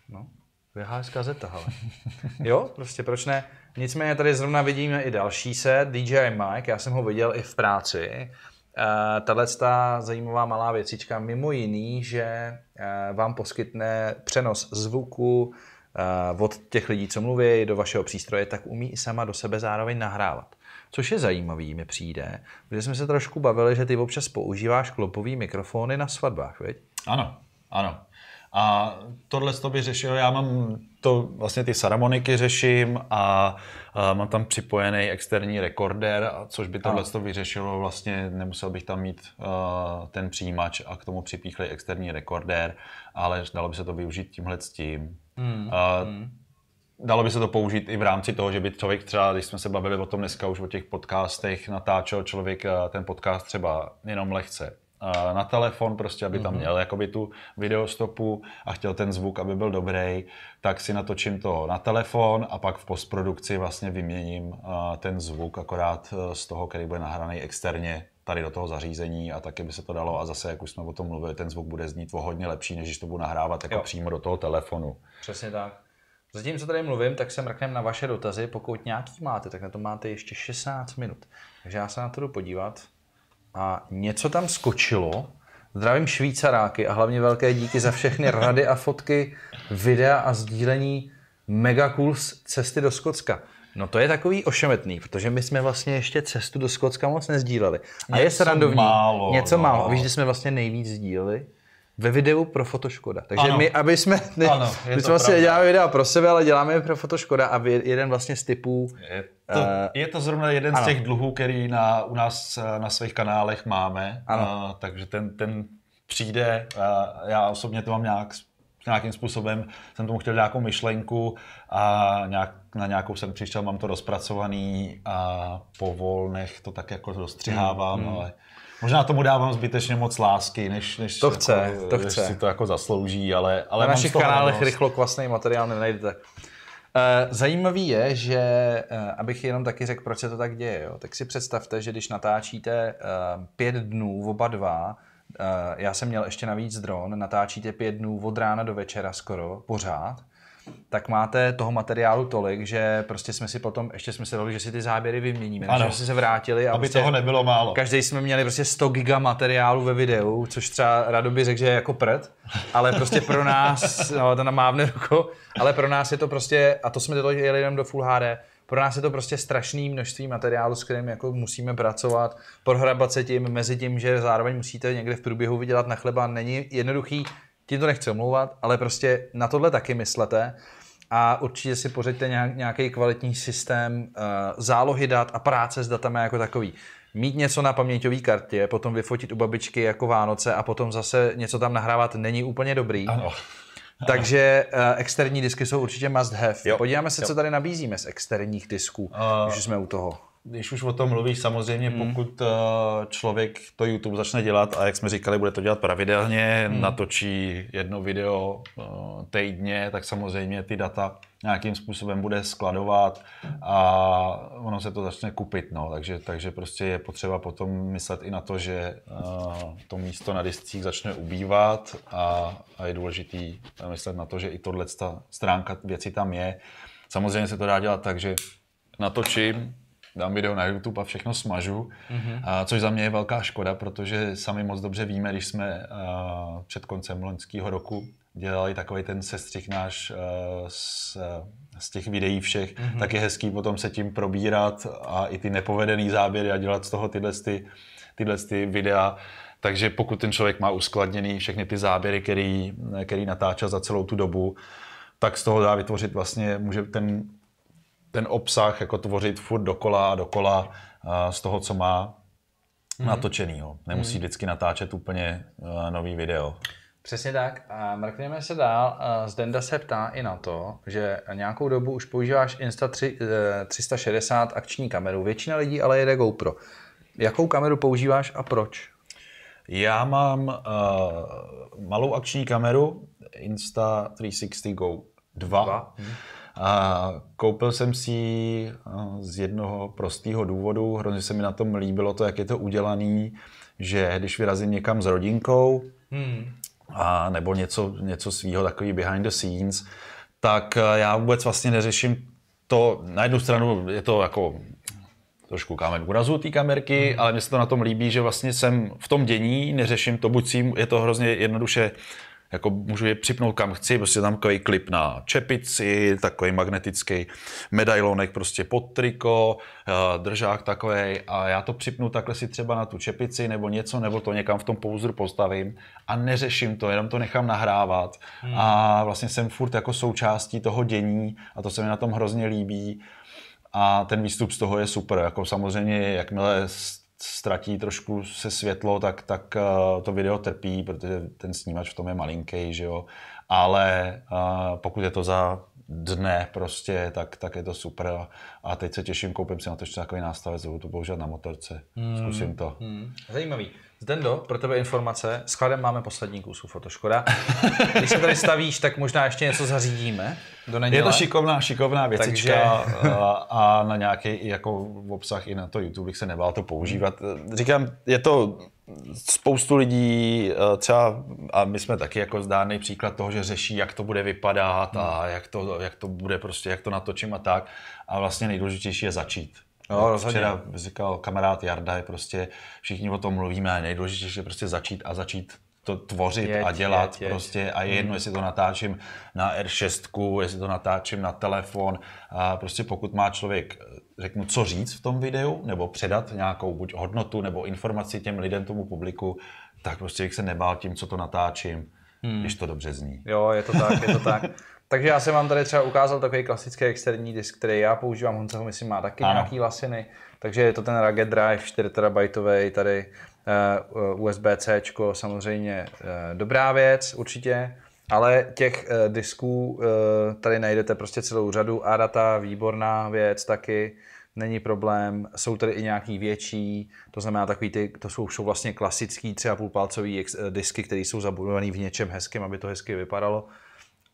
No, VHS kazeta, ale. Jo, prostě proč ne? Nicméně tady zrovna vidíme i další set, DJI Mike, já jsem ho viděl i v práci. Uh, Tahle zajímavá malá věcička, mimo jiný, že uh, vám poskytne přenos zvuku, Eh, od těch lidí, co mluví, do vašeho přístroje, tak umí i sama do sebe zároveň nahrávat. Což je zajímavý, mi přijde, protože jsme se trošku bavili, že ty občas používáš klopový mikrofony na svatbách, viď? Ano, ano. A tohle to by řešil, já mám to vlastně ty saramoniky řeším a, a mám tam připojený externí rekorder, což by tohle to vyřešilo vlastně, nemusel bych tam mít uh, ten přijímač a k tomu připíchli externí rekorder, ale dalo by se to využít tímhle s tím. Mm. A hmm. dalo by se to použít i v rámci toho, že by člověk třeba, když jsme se bavili o tom dneska už o těch podcastech, natáčel člověk eh, ten podcast třeba jenom lehce eh, na telefon, prostě aby tam hmm. měl jakoby tu videostopu a chtěl ten zvuk, aby byl dobrý, tak si natočím to na telefon a pak v postprodukci vlastně vyměním eh, ten zvuk akorát z toho, který bude nahraný externě tady do toho zařízení a taky by se to dalo. A zase, jak už jsme o tom mluvili, ten zvuk bude znít o hodně lepší, než když to budu nahrávat jako jo. přímo do toho telefonu. Přesně tak. zatím co tady mluvím, tak se mrknem na vaše dotazy. Pokud nějaký máte, tak na to máte ještě 16 minut. Takže já se na to jdu podívat. A něco tam skočilo. Zdravím švýcaráky a hlavně velké díky za všechny rady a fotky, videa a sdílení mega cesty do Skotska. No to je takový ošemetný, protože my jsme vlastně ještě cestu do Skotska moc nezdíleli. A něco je srandovní. Málo, něco no. málo. Víš, že jsme vlastně nejvíc sdíleli? ve videu pro Fotoškoda. Takže ano. my, aby jsme, ne, ano, my jsme vlastně děláme videa pro sebe, ale děláme je pro Fotoškoda a jeden vlastně z typů. Je to, uh, je to zrovna jeden ano. z těch dluhů, který na, u nás eh, na svých kanálech máme. Ano. Uh, takže ten, ten přijde, uh, já osobně to mám nějak nějakým způsobem, jsem tomu chtěl nějakou myšlenku a nějak na nějakou jsem přišel, mám to rozpracovaný a po volnech to tak jako rozstřihávám, mm. mm. ale možná tomu dávám zbytečně moc lásky, než, než, to chce, jako, to chce. než si to jako zaslouží, ale, ale Na našich kanálech rychlo kvasný materiál nenajdete. Eh, zajímavý je, že, eh, abych jenom taky řekl, proč se to tak děje, jo, tak si představte, že když natáčíte eh, pět dnů oba dva, já jsem měl ještě navíc dron, natáčíte pět dnů od rána do večera skoro, pořád, tak máte toho materiálu tolik, že prostě jsme si potom, ještě jsme se dali, že si ty záběry vyměníme, ano. že jsme se vrátili. Aby prostě toho nebylo málo. Každý jsme měli prostě 100 giga materiálu ve videu, což třeba Rado by řekl, že je jako prd, ale prostě pro nás, no, to namávne ruku, ale pro nás je to prostě, a to jsme to jeli jenom do Full HD, pro nás je to prostě strašný množství materiálu, s kterým jako musíme pracovat, prohrabat se tím, mezi tím, že zároveň musíte někde v průběhu vydělat na chleba. Není jednoduchý tím to nechci omlouvat, ale prostě na tohle taky myslete a určitě si pořiďte nějaký kvalitní systém eh, zálohy dat a práce s datama jako takový mít něco na paměťové kartě, potom vyfotit u babičky jako Vánoce a potom zase něco tam nahrávat není úplně dobrý. Ano. Takže uh, externí disky jsou určitě must have. Jo. Podíváme se, jo. co tady nabízíme z externích disků, uh, když jsme u toho když už o tom mluvíš, samozřejmě hmm. pokud eh, člověk to YouTube začne dělat a jak jsme říkali, bude to dělat pravidelně, hmm. natočí jedno video eh, týdně, tak samozřejmě ty data nějakým způsobem bude skladovat a ono se to začne kupit. No. Takže, takže prostě je potřeba potom myslet i na to, že eh, to místo na discích začne ubývat a, a je důležitý myslet na to, že i tohle stránka věci tam je. Samozřejmě se to dá dělat tak, že natočím, dám video na YouTube a všechno smažu, mm-hmm. a což za mě je velká škoda, protože sami moc dobře víme, když jsme uh, před koncem loňského roku dělali takový ten sestřih náš uh, uh, z těch videí všech, mm-hmm. tak je hezký potom se tím probírat a i ty nepovedený záběry a dělat z toho tyhle, ty, tyhle ty videa. Takže pokud ten člověk má uskladněný všechny ty záběry, který, který natáčel za celou tu dobu, tak z toho dá vytvořit vlastně, může ten ten obsah jako tvořit furt dokola a dokola eh, z toho, co má mm. natočenýho. Nemusí mm. vždycky natáčet úplně eh, nový video. Přesně tak. A mrkneme se dál. Eh, Zdenda se ptá i na to, že nějakou dobu už používáš Insta 360 akční kameru. Většina lidí ale jede GoPro. Jakou kameru používáš a proč? Já mám uh, malou akční kameru Insta 360 Go 2. 2. A koupil jsem si ji no, z jednoho prostého důvodu. Hrozně se mi na tom líbilo to, jak je to udělané, že když vyrazím někam s rodinkou hmm. a nebo něco, něco svého, takový behind the scenes, tak eh, já vůbec vlastně neřeším to, na jednu stranu je to jako trošku kámen úrazu té kamerky, hmm. ale mně se to na tom líbí, že vlastně jsem v tom dění, neřeším to, buď si, je to hrozně jednoduše jako můžu je připnout kam chci, prostě tam takový klip na čepici, takový magnetický medailonek prostě pod triko, eh, držák takový a já to připnu takhle si třeba na tu čepici nebo něco, nebo to někam v tom pouzdru postavím a neřeším to, jenom to nechám nahrávat hmm. a vlastně jsem furt jako součástí toho dění a to se mi na tom hrozně líbí a ten výstup z toho je super, jako samozřejmě jakmile ztratí trošku se světlo, tak, tak eh, to video trpí, protože ten snímač v tom je malinký, že jo. Ale eh, pokud je to za dne prostě, tak, tak je to super. A, teď se těším, koupím si na to ještě takový nástavec, to bohužel na motorce. Hmm. Zkusím to. Hmm. Zajímavý. Zdendo, pro tebe informace, chladem máme poslední kus u Fotoškoda. Když se tady stavíš, tak možná ještě něco zařídíme do neděle. Je to šikovná, šikovná věcička Takže... a, a na nějaký jako obsah i na to YouTube bych se nebál to používat. Říkám, je to spoustu lidí e, třeba, a my jsme taky jako zdárný příklad toho, že řeší, jak to bude vypadat a hmm. jak to, jak to bude prostě, jak to natočím a tak. A vlastně nejdůležitější je začít. No, rozhodně. Včera říkal kamarád Jarda, je prostě všichni o tom mluvíme a nejdůležitější je prostě začít a začít to tvořit jeď, a dělat jeď, prostě jeď. a je jedno, mhm. jestli to natáčím na R6, jestli to natáčím na telefon, a prostě pokud má člověk, řeknu, co říct v tom videu, nebo předat nějakou buď hodnotu nebo informaci těm lidem, tomu publiku, tak prostě bych se nebál tím, co to natáčím, hmm. když to dobře zní. Jo, je to tak, je to tak. Takže já jsem vám tady třeba ukázal takový klasický externí disk, který já používám, Honza ho myslím má taky ano. nějaký lasiny. Takže je to ten Rugged Drive 4 TB tady eh, USB-C, samozřejmě eh, dobrá věc určitě. Ale těch eh, disků tady najdete prostě celou řadu. A data, výborná věc taky není problém. Jsou tady i nějaký větší, to znamená takový ty, to jsou, jsou vlastně klasický 3,5 palcový disky, které jsou zabudované v něčem hezkém, aby to hezky vypadalo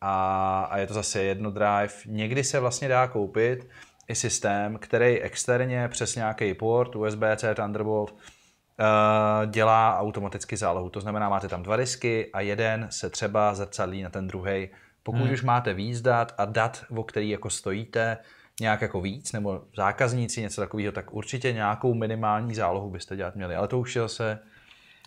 a, a je to zase jedno drive. Někdy se vlastně dá koupit i systém, který externě přes nějaký port USB-C Thunderbolt eh, dělá automaticky zálohu. To znamená, máte tam dva disky a jeden se třeba zrcadlí na ten druhý. Pokud hmm. už máte víc dat a dat, o který jako stojíte, nějak jako víc, nebo zákazníci, něco takového, tak určitě nějakou minimální zálohu byste dělat měli. Ale to už je zase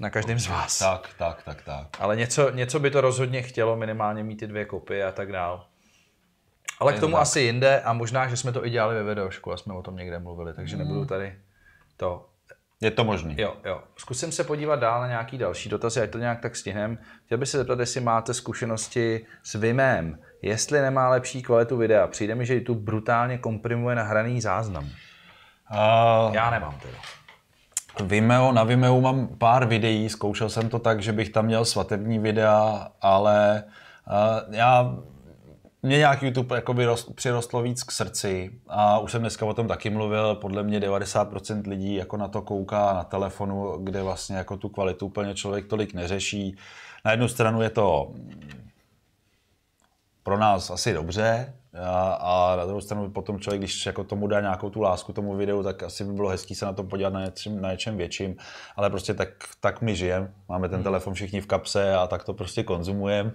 na každém z vás. Tak, tak, tak, tak. Ale něco, něco by to rozhodně chtělo, minimálně mít ty dvě kopy a tak dál. Ale k tomu tak. asi jinde a možná, že jsme to i dělali ve videošku a jsme o tom někde mluvili, takže hmm. nebudu tady to. Je to možné. Jo, jo. Zkusím se podívat dál na nějaký další dotazy, ať to nějak tak stihnem. Chtěl bych se zeptat, jestli máte zkušenosti s Vimem, jestli nemá lepší kvalitu videa. Přijde mi, že YouTube brutálně komprimuje nahraný záznam. Uh, Já nemám teda. Vimeo, na Vimeo mám pár videí, zkoušel jsem to tak, že bych tam měl svatební videa, ale uh, já mě nějak YouTube jakoby rost, přirostlo víc k srdci a už jsem dneska o tom taky mluvil, podle mě 90% lidí jako na to kouká na telefonu, kde vlastně jako tu kvalitu úplně člověk tolik neřeší. Na jednu stranu je to pro nás asi dobře, a, na druhou stranu potom člověk, když jako tomu dá nějakou tu lásku tomu videu, tak asi by bylo hezký se na to podívat na něčem, na něčem větším, ale prostě tak, tak my žijeme, máme ten hmm. telefon všichni v kapse a tak to prostě konzumujeme.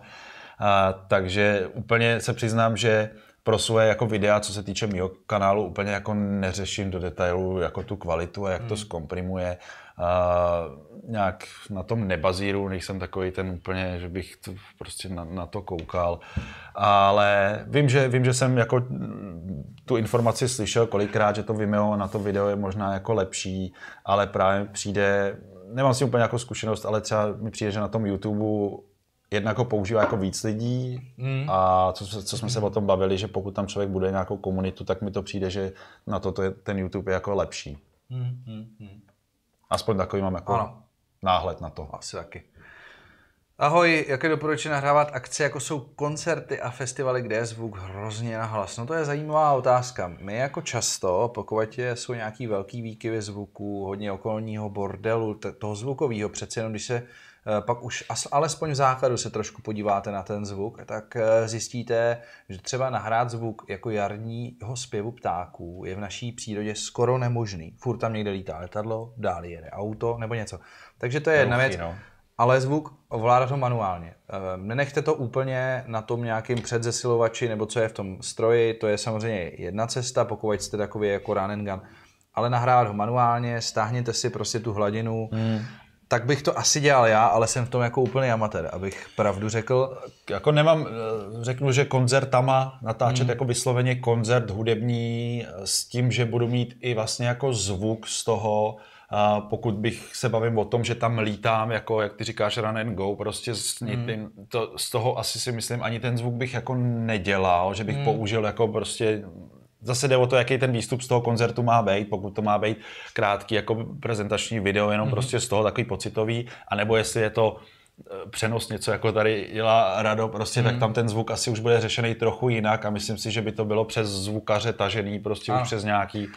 A, takže úplně se přiznám, že pro svoje jako videa, co se týče mého kanálu, úplně jako neřeším do detailu jako tu kvalitu a jak hmm. to zkomprimuje Uh, nějak na tom nebazíru, nejsem takový ten úplně, že bych to prostě na, na to koukal. Ale vím že, vím, že jsem jako mm, tu informaci slyšel kolikrát, že to Vimeo na to video je možná jako lepší, ale právě přijde, nemám si úplně jako zkušenost, ale třeba mi přijde, že na tom YouTube jednak ho používá jako víc lidí mm. a co, co jsme se o tom bavili, že pokud tam člověk bude nějakou komunitu, tak mi to přijde, že na to, to je, ten YouTube je jako lepší. Mm, mm, mm. Aspoň takový mám jako ano. náhled na to. Asi taky. Ahoj, jaké doporučuji nahrávat akce, jako jsou koncerty a festivaly, kde je zvuk hrozně nahlas? No to je zajímavá otázka. My jako často, pokud jsou nějaký velký výkyvy zvuku, hodně okolního bordelu, toho zvukového, přece jenom když se Eh, pak už alespoň v základu se trošku podíváte na ten zvuk, tak eh, zjistíte, že třeba nahrát zvuk jako jarního zpěvu ptáků je v naší přírodě skoro nemožný. Furt tam někde lítá letadlo, dál jede auto nebo něco. Takže to je jedna věc. No. Ale zvuk ovládat ho manuálně. Eh, nenechte to úplně na tom nějakým předzesilovači nebo co je v tom stroji, to je samozřejmě jedna cesta, pokud jste takový jako run and gun ale nahrát ho manuálně, stáhněte si prostě tu hladinu hmm tak bych to asi dělal já, ale jsem v tom jako úplný amatér, abych pravdu řekl. Jako nemám, eh, řeknu, že koncertama natáčet hmm. jako vysloveně koncert hudební eh, s tím, že budu mít i vlastně jako zvuk z toho, pokud bych se bavím o tom, že tam lítám, jako jak ty říkáš, run and go, prostě s, hmm. tím, to, z toho asi si myslím, ani ten zvuk bych jako nedělal, že bych hmm. použil jako prostě zase jde o to, jaký ten výstup z toho koncertu má být, pokud to má být krátký jako prezentační video, jenom mm-hmm. prostě z toho takový pocitový, anebo jestli je to eh, přenos něco, jako tady dělá Rado, prostě hmm. tak mhm. tam ten zvuk asi už bude řešený trochu jinak a myslím si, že by to bylo přes zvukaře tažený, prostě a. už přes nějaký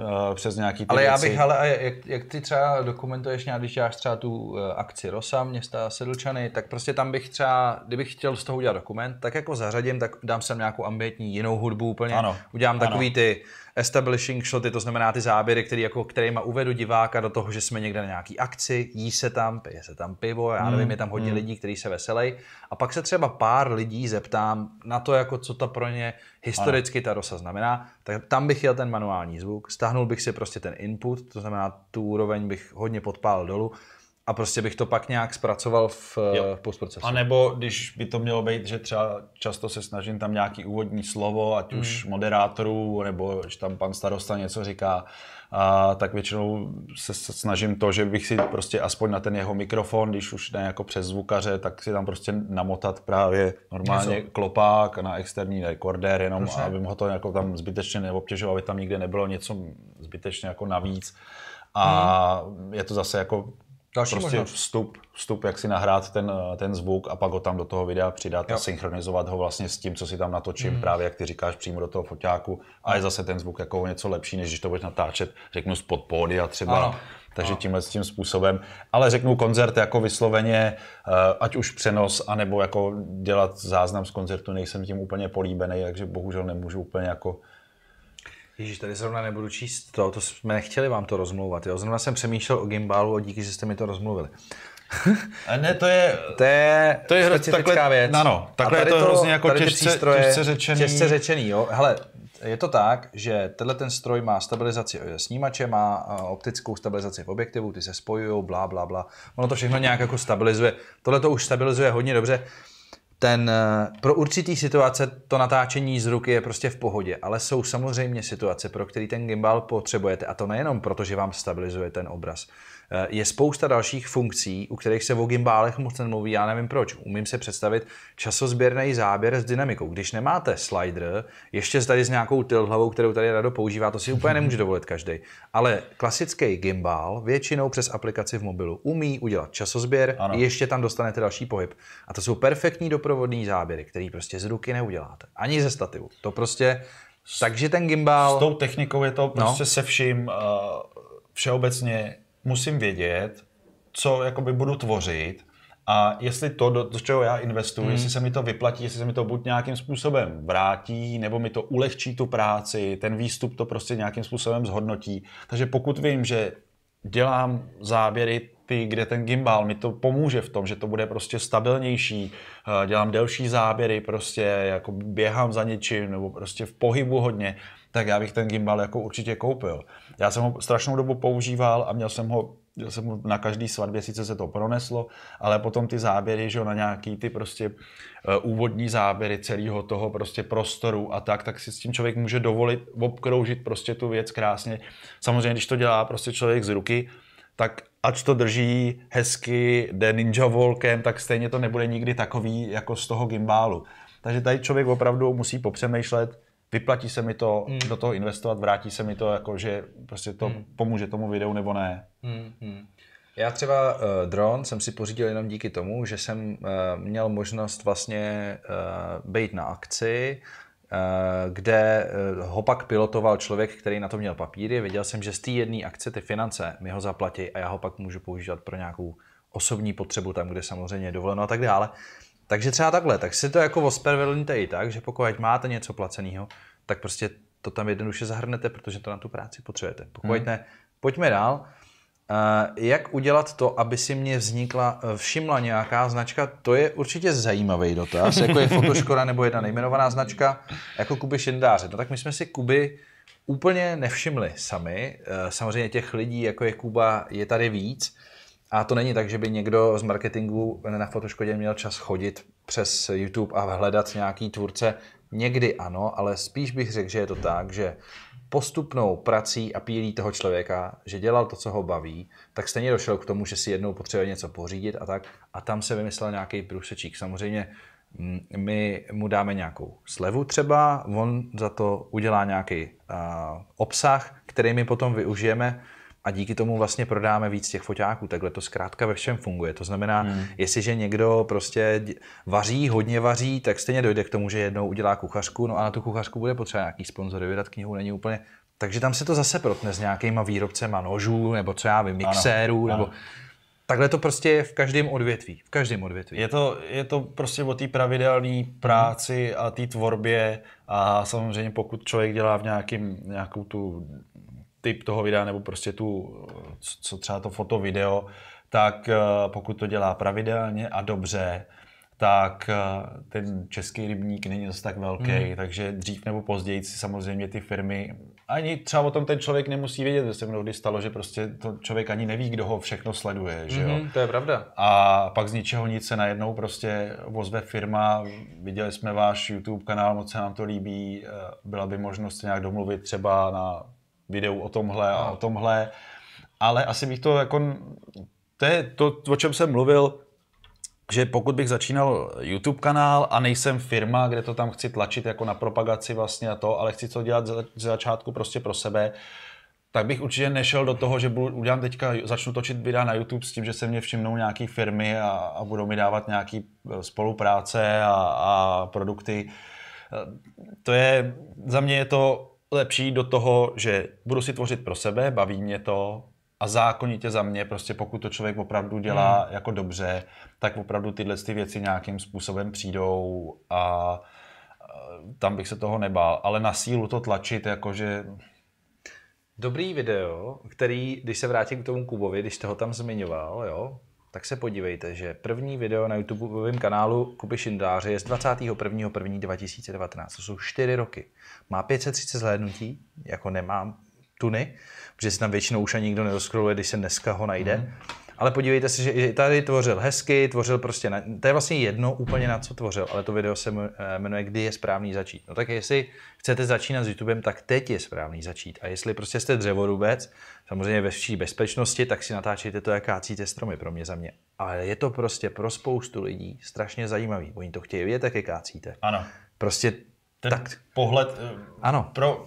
Eh, přes nějaký ty Ale věci. já bych, ale jak, jak ty třeba dokumentuješ nějak, když děláš třeba tu eh, akci Rosa, města Sedlčany, tak prostě tam bych třeba, kdybych chtěl z toho udělat dokument, tak jako zařadím, tak dám sem nějakou ambientní jinou hudbu úplně, ano. udělám ano. takový ty establishing shoty, to znamená ty záběry, který jako, kterýma uvedu diváka do toho, že jsme někde na nějaký akci, jí se tam, pije se tam pivo, já nevím, hmm, je tam hodně hmm. lidí, kteří se veselej. A pak se třeba pár lidí zeptám na to, jako co to pro ně Historicky ta rosa znamená, tak tam bych jel ten manuální zvuk, stáhnul bych si prostě ten input, to znamená tu úroveň bych hodně podpál dolů a prostě bych to pak nějak zpracoval v, eh, v postprocesu. A nebo když by to mělo být, že třeba často se snažím tam nějaký úvodní slovo, ať mm. už hmm. moderátorů, nebo že tam pan starosta něco říká, a, tak většinou se snažím to, že bych si prostě aspoň na ten jeho mikrofon, když už ne jako přes zvukaře, tak si tam prostě namotat právě normálně něco. klopák na externí rekordér, jenom prostě. aby ho to jako tam zbytečně neobtěžoval, aby tam nikde nebylo něco zbytečně jako navíc. A hmm. je to zase jako Další prostě možnost. vstup, vstup, jak si nahrát ten, ten zvuk a pak ho tam do toho videa přidat jo. a synchronizovat ho vlastně s tím, co si tam natočím, mm. právě jak ty říkáš, přímo do toho foťáku. A je zase ten zvuk jako něco lepší, než když to budeš natáčet, řeknu, spod a třeba. Ano. Takže ano. tímhle s tím způsobem. Ale řeknu koncert jako vysloveně, eh, ať už přenos, anebo jako dělat záznam z koncertu, nejsem tím úplně políbený, takže bohužel nemůžu úplně jako Ježíš, tady zrovna nebudu číst to, to jsme nechtěli vám to rozmlouvat. Jo? Zrovna jsem přemýšlel o Gimbalu a díky, že jste mi to rozmluvili. A ne, to je, to je, to je specifická takhle, věc. Ano, takhle je to, to hrozně jako těžce, stroje těžce řečený. Těžce řečený, jo. Hele, je to tak, že tenhle ten stroj má stabilizaci eh, snímače, má eh, optickou stabilizaci v objektivu, ty se spojují, bla bla bla. Ono to všechno nějak jako stabilizuje. Tohle to už stabilizuje hodně dobře ten, eh, pro určitý situace to natáčení z ruky je prostě v pohodě, ale jsou samozřejmě situace, pro který ten gimbal potřebujete a to nejenom proto, že vám stabilizuje ten obraz, Eh, je spousta dalších funkcí, u kterých se o gimbálech moc nemluví, já nevím proč. Umím se představit časozběrný záběr s dynamikou. Když nemáte slider, ještě tady s nějakou tilhlavou, kterou tady rado používá, to si úplně nemůže dovolit každý. Ale klasický gimbal většinou přes aplikaci v mobilu umí udělat časozběr, ano. ještě tam dostanete další pohyb. A to jsou perfektní doprovodní záběry, který prostě z ruky neuděláte. Ani ze stativu. To prostě takže ten gimbal... S tou technikou je to no. prostě no. se vším uh, všeobecně musím vědět, co jakoby budu tvořit a jestli to, do, do čeho já investuji, mm. jestli se mi to vyplatí, jestli se mi to buď nějakým způsobem vrátí, nebo mi to ulehčí tu práci, ten výstup to prostě nějakým způsobem zhodnotí. Takže pokud vím, že dělám záběry ty, kde ten gimbal mi to pomůže v tom, že to bude prostě stabilnější, eh, dělám delší záběry, prostě jako běhám za něčím nebo prostě v pohybu hodně, tak já bych ten gimbal jako určitě koupil. Já jsem ho strašnou dobu používal a měl jsem ho měl jsem ho na každý svatbě, sice se to proneslo, ale potom ty záběry, že jo, na nějaký ty prostě uh, úvodní záběry celého toho prostě prostoru a tak, tak si s tím člověk může dovolit obkroužit prostě tu věc krásně. Samozřejmě, když to dělá prostě člověk z ruky, tak ať to drží hezky, jde ninja volkem, tak stejně to nebude nikdy takový jako z toho gimbálu. Takže tady člověk opravdu musí popřemýšlet, vyplatí se mi to hmm. do toho investovat, vrátí se mi to, jako, že prostě to hmm. pomůže tomu videu nebo ne. Hmm. Hmm. Já třeba uh, dron jsem si pořídil jenom díky tomu, že jsem uh, měl možnost vlastně uh, být na akci, kde ho pak pilotoval člověk, který na to měl papíry. Věděl jsem, že z té jedné akce ty finance mi ho zaplatí a já ho pak můžu používat pro nějakou osobní potřebu tam, kde samozřejmě je dovoleno a tak dále. Uh, takže třeba takhle, tak si to jako ospravedlníte i tak, že pokud máte něco placeného, tak prostě to tam jednoduše zahrnete, protože to na tu práci potřebujete. Pokud hmm. ne, pojďme dál. Eh, jak udělat to, aby si mě vznikla, eh, všimla nějaká značka, to je určitě zajímavý dotaz, jako je Fotoškoda nebo jedna nejmenovaná značka, jako Kuby Šindáře. No tak my jsme si Kuby úplně nevšimli sami. Eh, samozřejmě těch lidí, jako je Kuba, je tady víc. A to není tak, že by někdo z marketingu na Fotoškodě měl čas chodit přes YouTube a hledat nějaký tvůrce. Někdy ano, ale spíš bych řekl, že je to tak, že postupnou prací a pílí toho člověka, že dělal to, co ho baví, tak stejně došel k tomu, že si jednou potřebuje něco pořídit a tak. A tam se vymyslel nějaký průsečík. Samozřejmě mm, my mu dáme nějakou slevu třeba, on za to udělá nějaký uh, obsah, který my potom využijeme a díky tomu vlastně prodáme víc těch foťáků. Takhle to zkrátka ve všem funguje. To znamená, hmm. jestliže někdo prostě vaří, hodně vaří, tak stejně dojde k tomu, že jednou udělá kuchařku, no a na tu kuchařku bude potřeba nějaký sponzor, vydat knihu není úplně. Takže tam se to zase protne s nějakýma výrobcema nožů, nebo co já vím, mixérů, ano. nebo... Takhle to prostě je v každém odvětví. V každém odvětví. Je to, je to prostě o té pravidelné práci a té tvorbě a samozřejmě pokud člověk dělá v nějakým, nějakou tu typ toho videa nebo prostě tu, co třeba to foto, video, tak eh, pokud to dělá pravidelně a dobře, tak eh, ten český rybník není zase tak velký, hmm. takže dřív nebo později si samozřejmě ty firmy, ani třeba o tom ten člověk nemusí vědět, že se mnohdy stalo, že prostě to člověk ani neví, kdo ho všechno sleduje, že jo? Mhm, to je pravda. A pak z ničeho nic se najednou prostě vozve firma, viděli jsme váš YouTube kanál, moc se nám to líbí, eh, byla by možnost nějak domluvit třeba na videu o tomhle a no. o tomhle, ale asi bych to jako, to je to, o čem jsem mluvil, že pokud bych začínal YouTube kanál a nejsem firma, kde to tam chci tlačit jako na propagaci vlastně a to, ale chci to dělat ze začátku prostě pro sebe, tak bych určitě nešel do toho, že budu, udělám teďka, začnu točit videa na YouTube s tím, že se mě všimnou nějaký firmy a, a budou mi dávat nějaký e, spolupráce a, a produkty. E, to je, za mě je to lepší do toho, že budu si tvořit pro sebe, baví mě to a zákonitě za mě, prostě pokud to člověk opravdu dělá hmm. jako dobře, tak opravdu tyhle ty věci nějakým způsobem přijdou a eh, tam bych se toho nebál, ale na sílu to tlačit, jakože... Dobrý video, který, když se vrátím k tomu Kubovi, když toho tam zmiňoval, jo, tak se podívejte, že první video na YouTubeovém kanálu Kupy Šindáře je z 21.1.2019, to jsou 4 roky. Má 530 zhlédnutí, jako nemám tuny, protože se tam většinou už ani nikdo nedoskroluje, když se dneska ho najde. Mm-hmm ale podívejte se, že i tady tvořil hezky, tvořil prostě, na, to je vlastně jedno úplně na co tvořil, ale to video se eh, jmenuje Kdy je správný začít. No tak jestli chcete začínat s YouTubem, tak teď je správný začít. A jestli prostě jste dřevorubec, samozřejmě ve vší bezpečnosti, tak si natáčejte to, jak kácíte stromy pro mě za mě. Ale je to prostě pro spoustu lidí strašně zajímavý. Oni to chtějí vědět, jak je kácíte. Ano. Prostě ten tak. pohled eh, ano. pro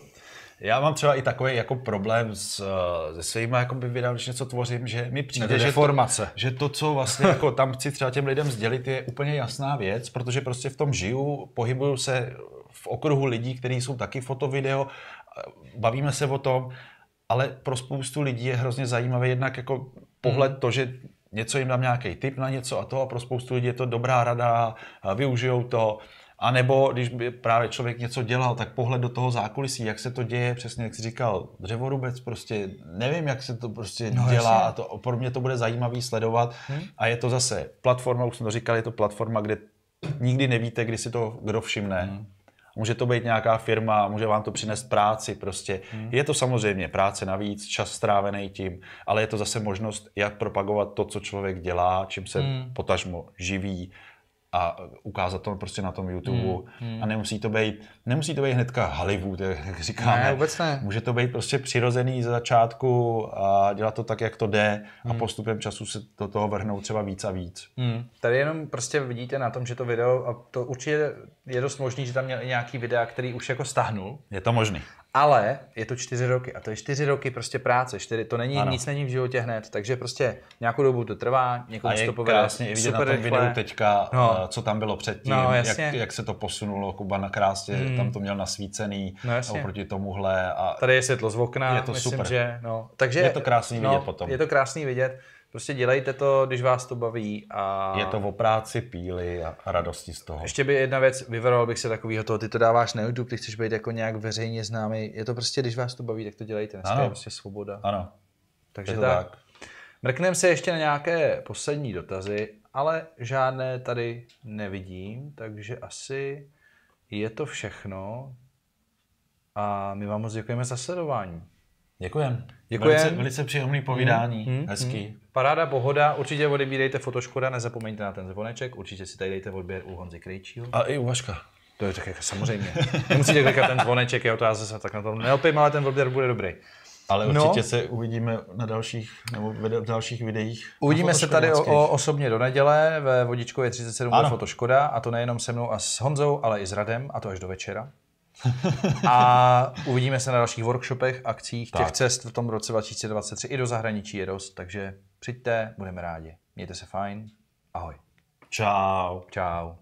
já mám třeba i takový jako problém s, eh, se svýma by vydal, když něco tvořím, že mi přijde, jako že to, že to, co vlastně jako tam chci třeba těm lidem sdělit, je úplně jasná věc, protože prostě v tom žiju, pohybuju se v okruhu lidí, kteří jsou taky fotovideo, bavíme se o tom, ale pro spoustu lidí je hrozně zajímavé jednak jako pohled hmm. to, že něco jim dám nějaký tip na něco a to a pro spoustu lidí je to dobrá rada, využijou to a nebo když by právě člověk něco dělal, tak pohled do toho zákulisí, jak se to děje, přesně jak jsi říkal, dřevorubec, prostě nevím, jak se to prostě no, dělá jasně. a to, pro mě to bude zajímavý sledovat. Hmm. A je to zase platforma, už jsem to říkal, je to platforma, kde nikdy nevíte, kdy si to kdo všimne. Hmm. Může to být nějaká firma, může vám to přinést práci prostě. Hmm. Je to samozřejmě práce navíc, čas strávený tím, ale je to zase možnost, jak propagovat to, co člověk dělá, čím se hmm. potažmo živí a ukázat to prostě na tom YouTube. Hmm, hmm. A nemusí to být, nemusí to být hnedka Hollywood, jak říkáme. Ne, vůbec ne. Může to být prostě přirozený ze začátku a dělat to tak, jak to jde hmm. a postupem času se do toho vrhnou třeba víc a víc. Hmm. Tady jenom prostě vidíte na tom, že to video, a to určitě je dost možný, že tam měl i nějaký videa, který už jako stáhnul. Je to možný ale je to čtyři roky a to je čtyři roky prostě práce, čtyři, to není, ano. nic není v životě hned, takže prostě nějakou dobu to trvá, někomu to povede A je vidět na tom rychle. videu teďka, no. Eh, co tam bylo předtím, no, jak, jak, se to posunulo, Kuba na krásně, hmm. tam to měl nasvícený no, jasně. oproti tomuhle. A Tady je světlo z okna, je to myslím, super. že, no. takže, je to krásný no, vidět potom. Je to krásný vidět, Prostě dělejte to, když vás to baví. A... Je to o práci, píly a, a radosti z toho. Ještě by jedna věc, vyvaroval bych se takového toho, ty to dáváš na YouTube, ty chceš být jako nějak veřejně známý. Je to prostě, když vás to baví, tak to dělejte. Dneska ano. je prostě svoboda. Ano. Takže je to tak. tak. Mrkneme se ještě na nějaké poslední dotazy, ale žádné tady nevidím, takže asi je to všechno. A my vám moc děkujeme za sledování. Děkujem. Děkujem. Velice, velice příjemný povídání, mm, mm, hezký. Mm. Paráda, pohoda, určitě odebírejte Fotoškoda, nezapomeňte na ten zvoneček, určitě si tady dejte odběr u Honzy Krejčího. A i u Vaška. To je také samozřejmě. Musíte klikat ten zvoneček, jo, to já se tak na tom neopím, ale ten odběr bude dobrý. Ale no. určitě no. se uvidíme na dalších, nebo v dalších videích. Uvidíme se tady o, osobně do neděle ve Vodičkově 37 Fotoškoda a to nejenom se mnou a s Honzou, ale i s Radem a to až do večera. A uvidíme se na dalších workshopech, akcích, tak. těch cest v tom roce 2023 i do zahraničí je dost, takže přijďte, budeme rádi. Mějte se fajn, ahoj. Ciao. Ciao.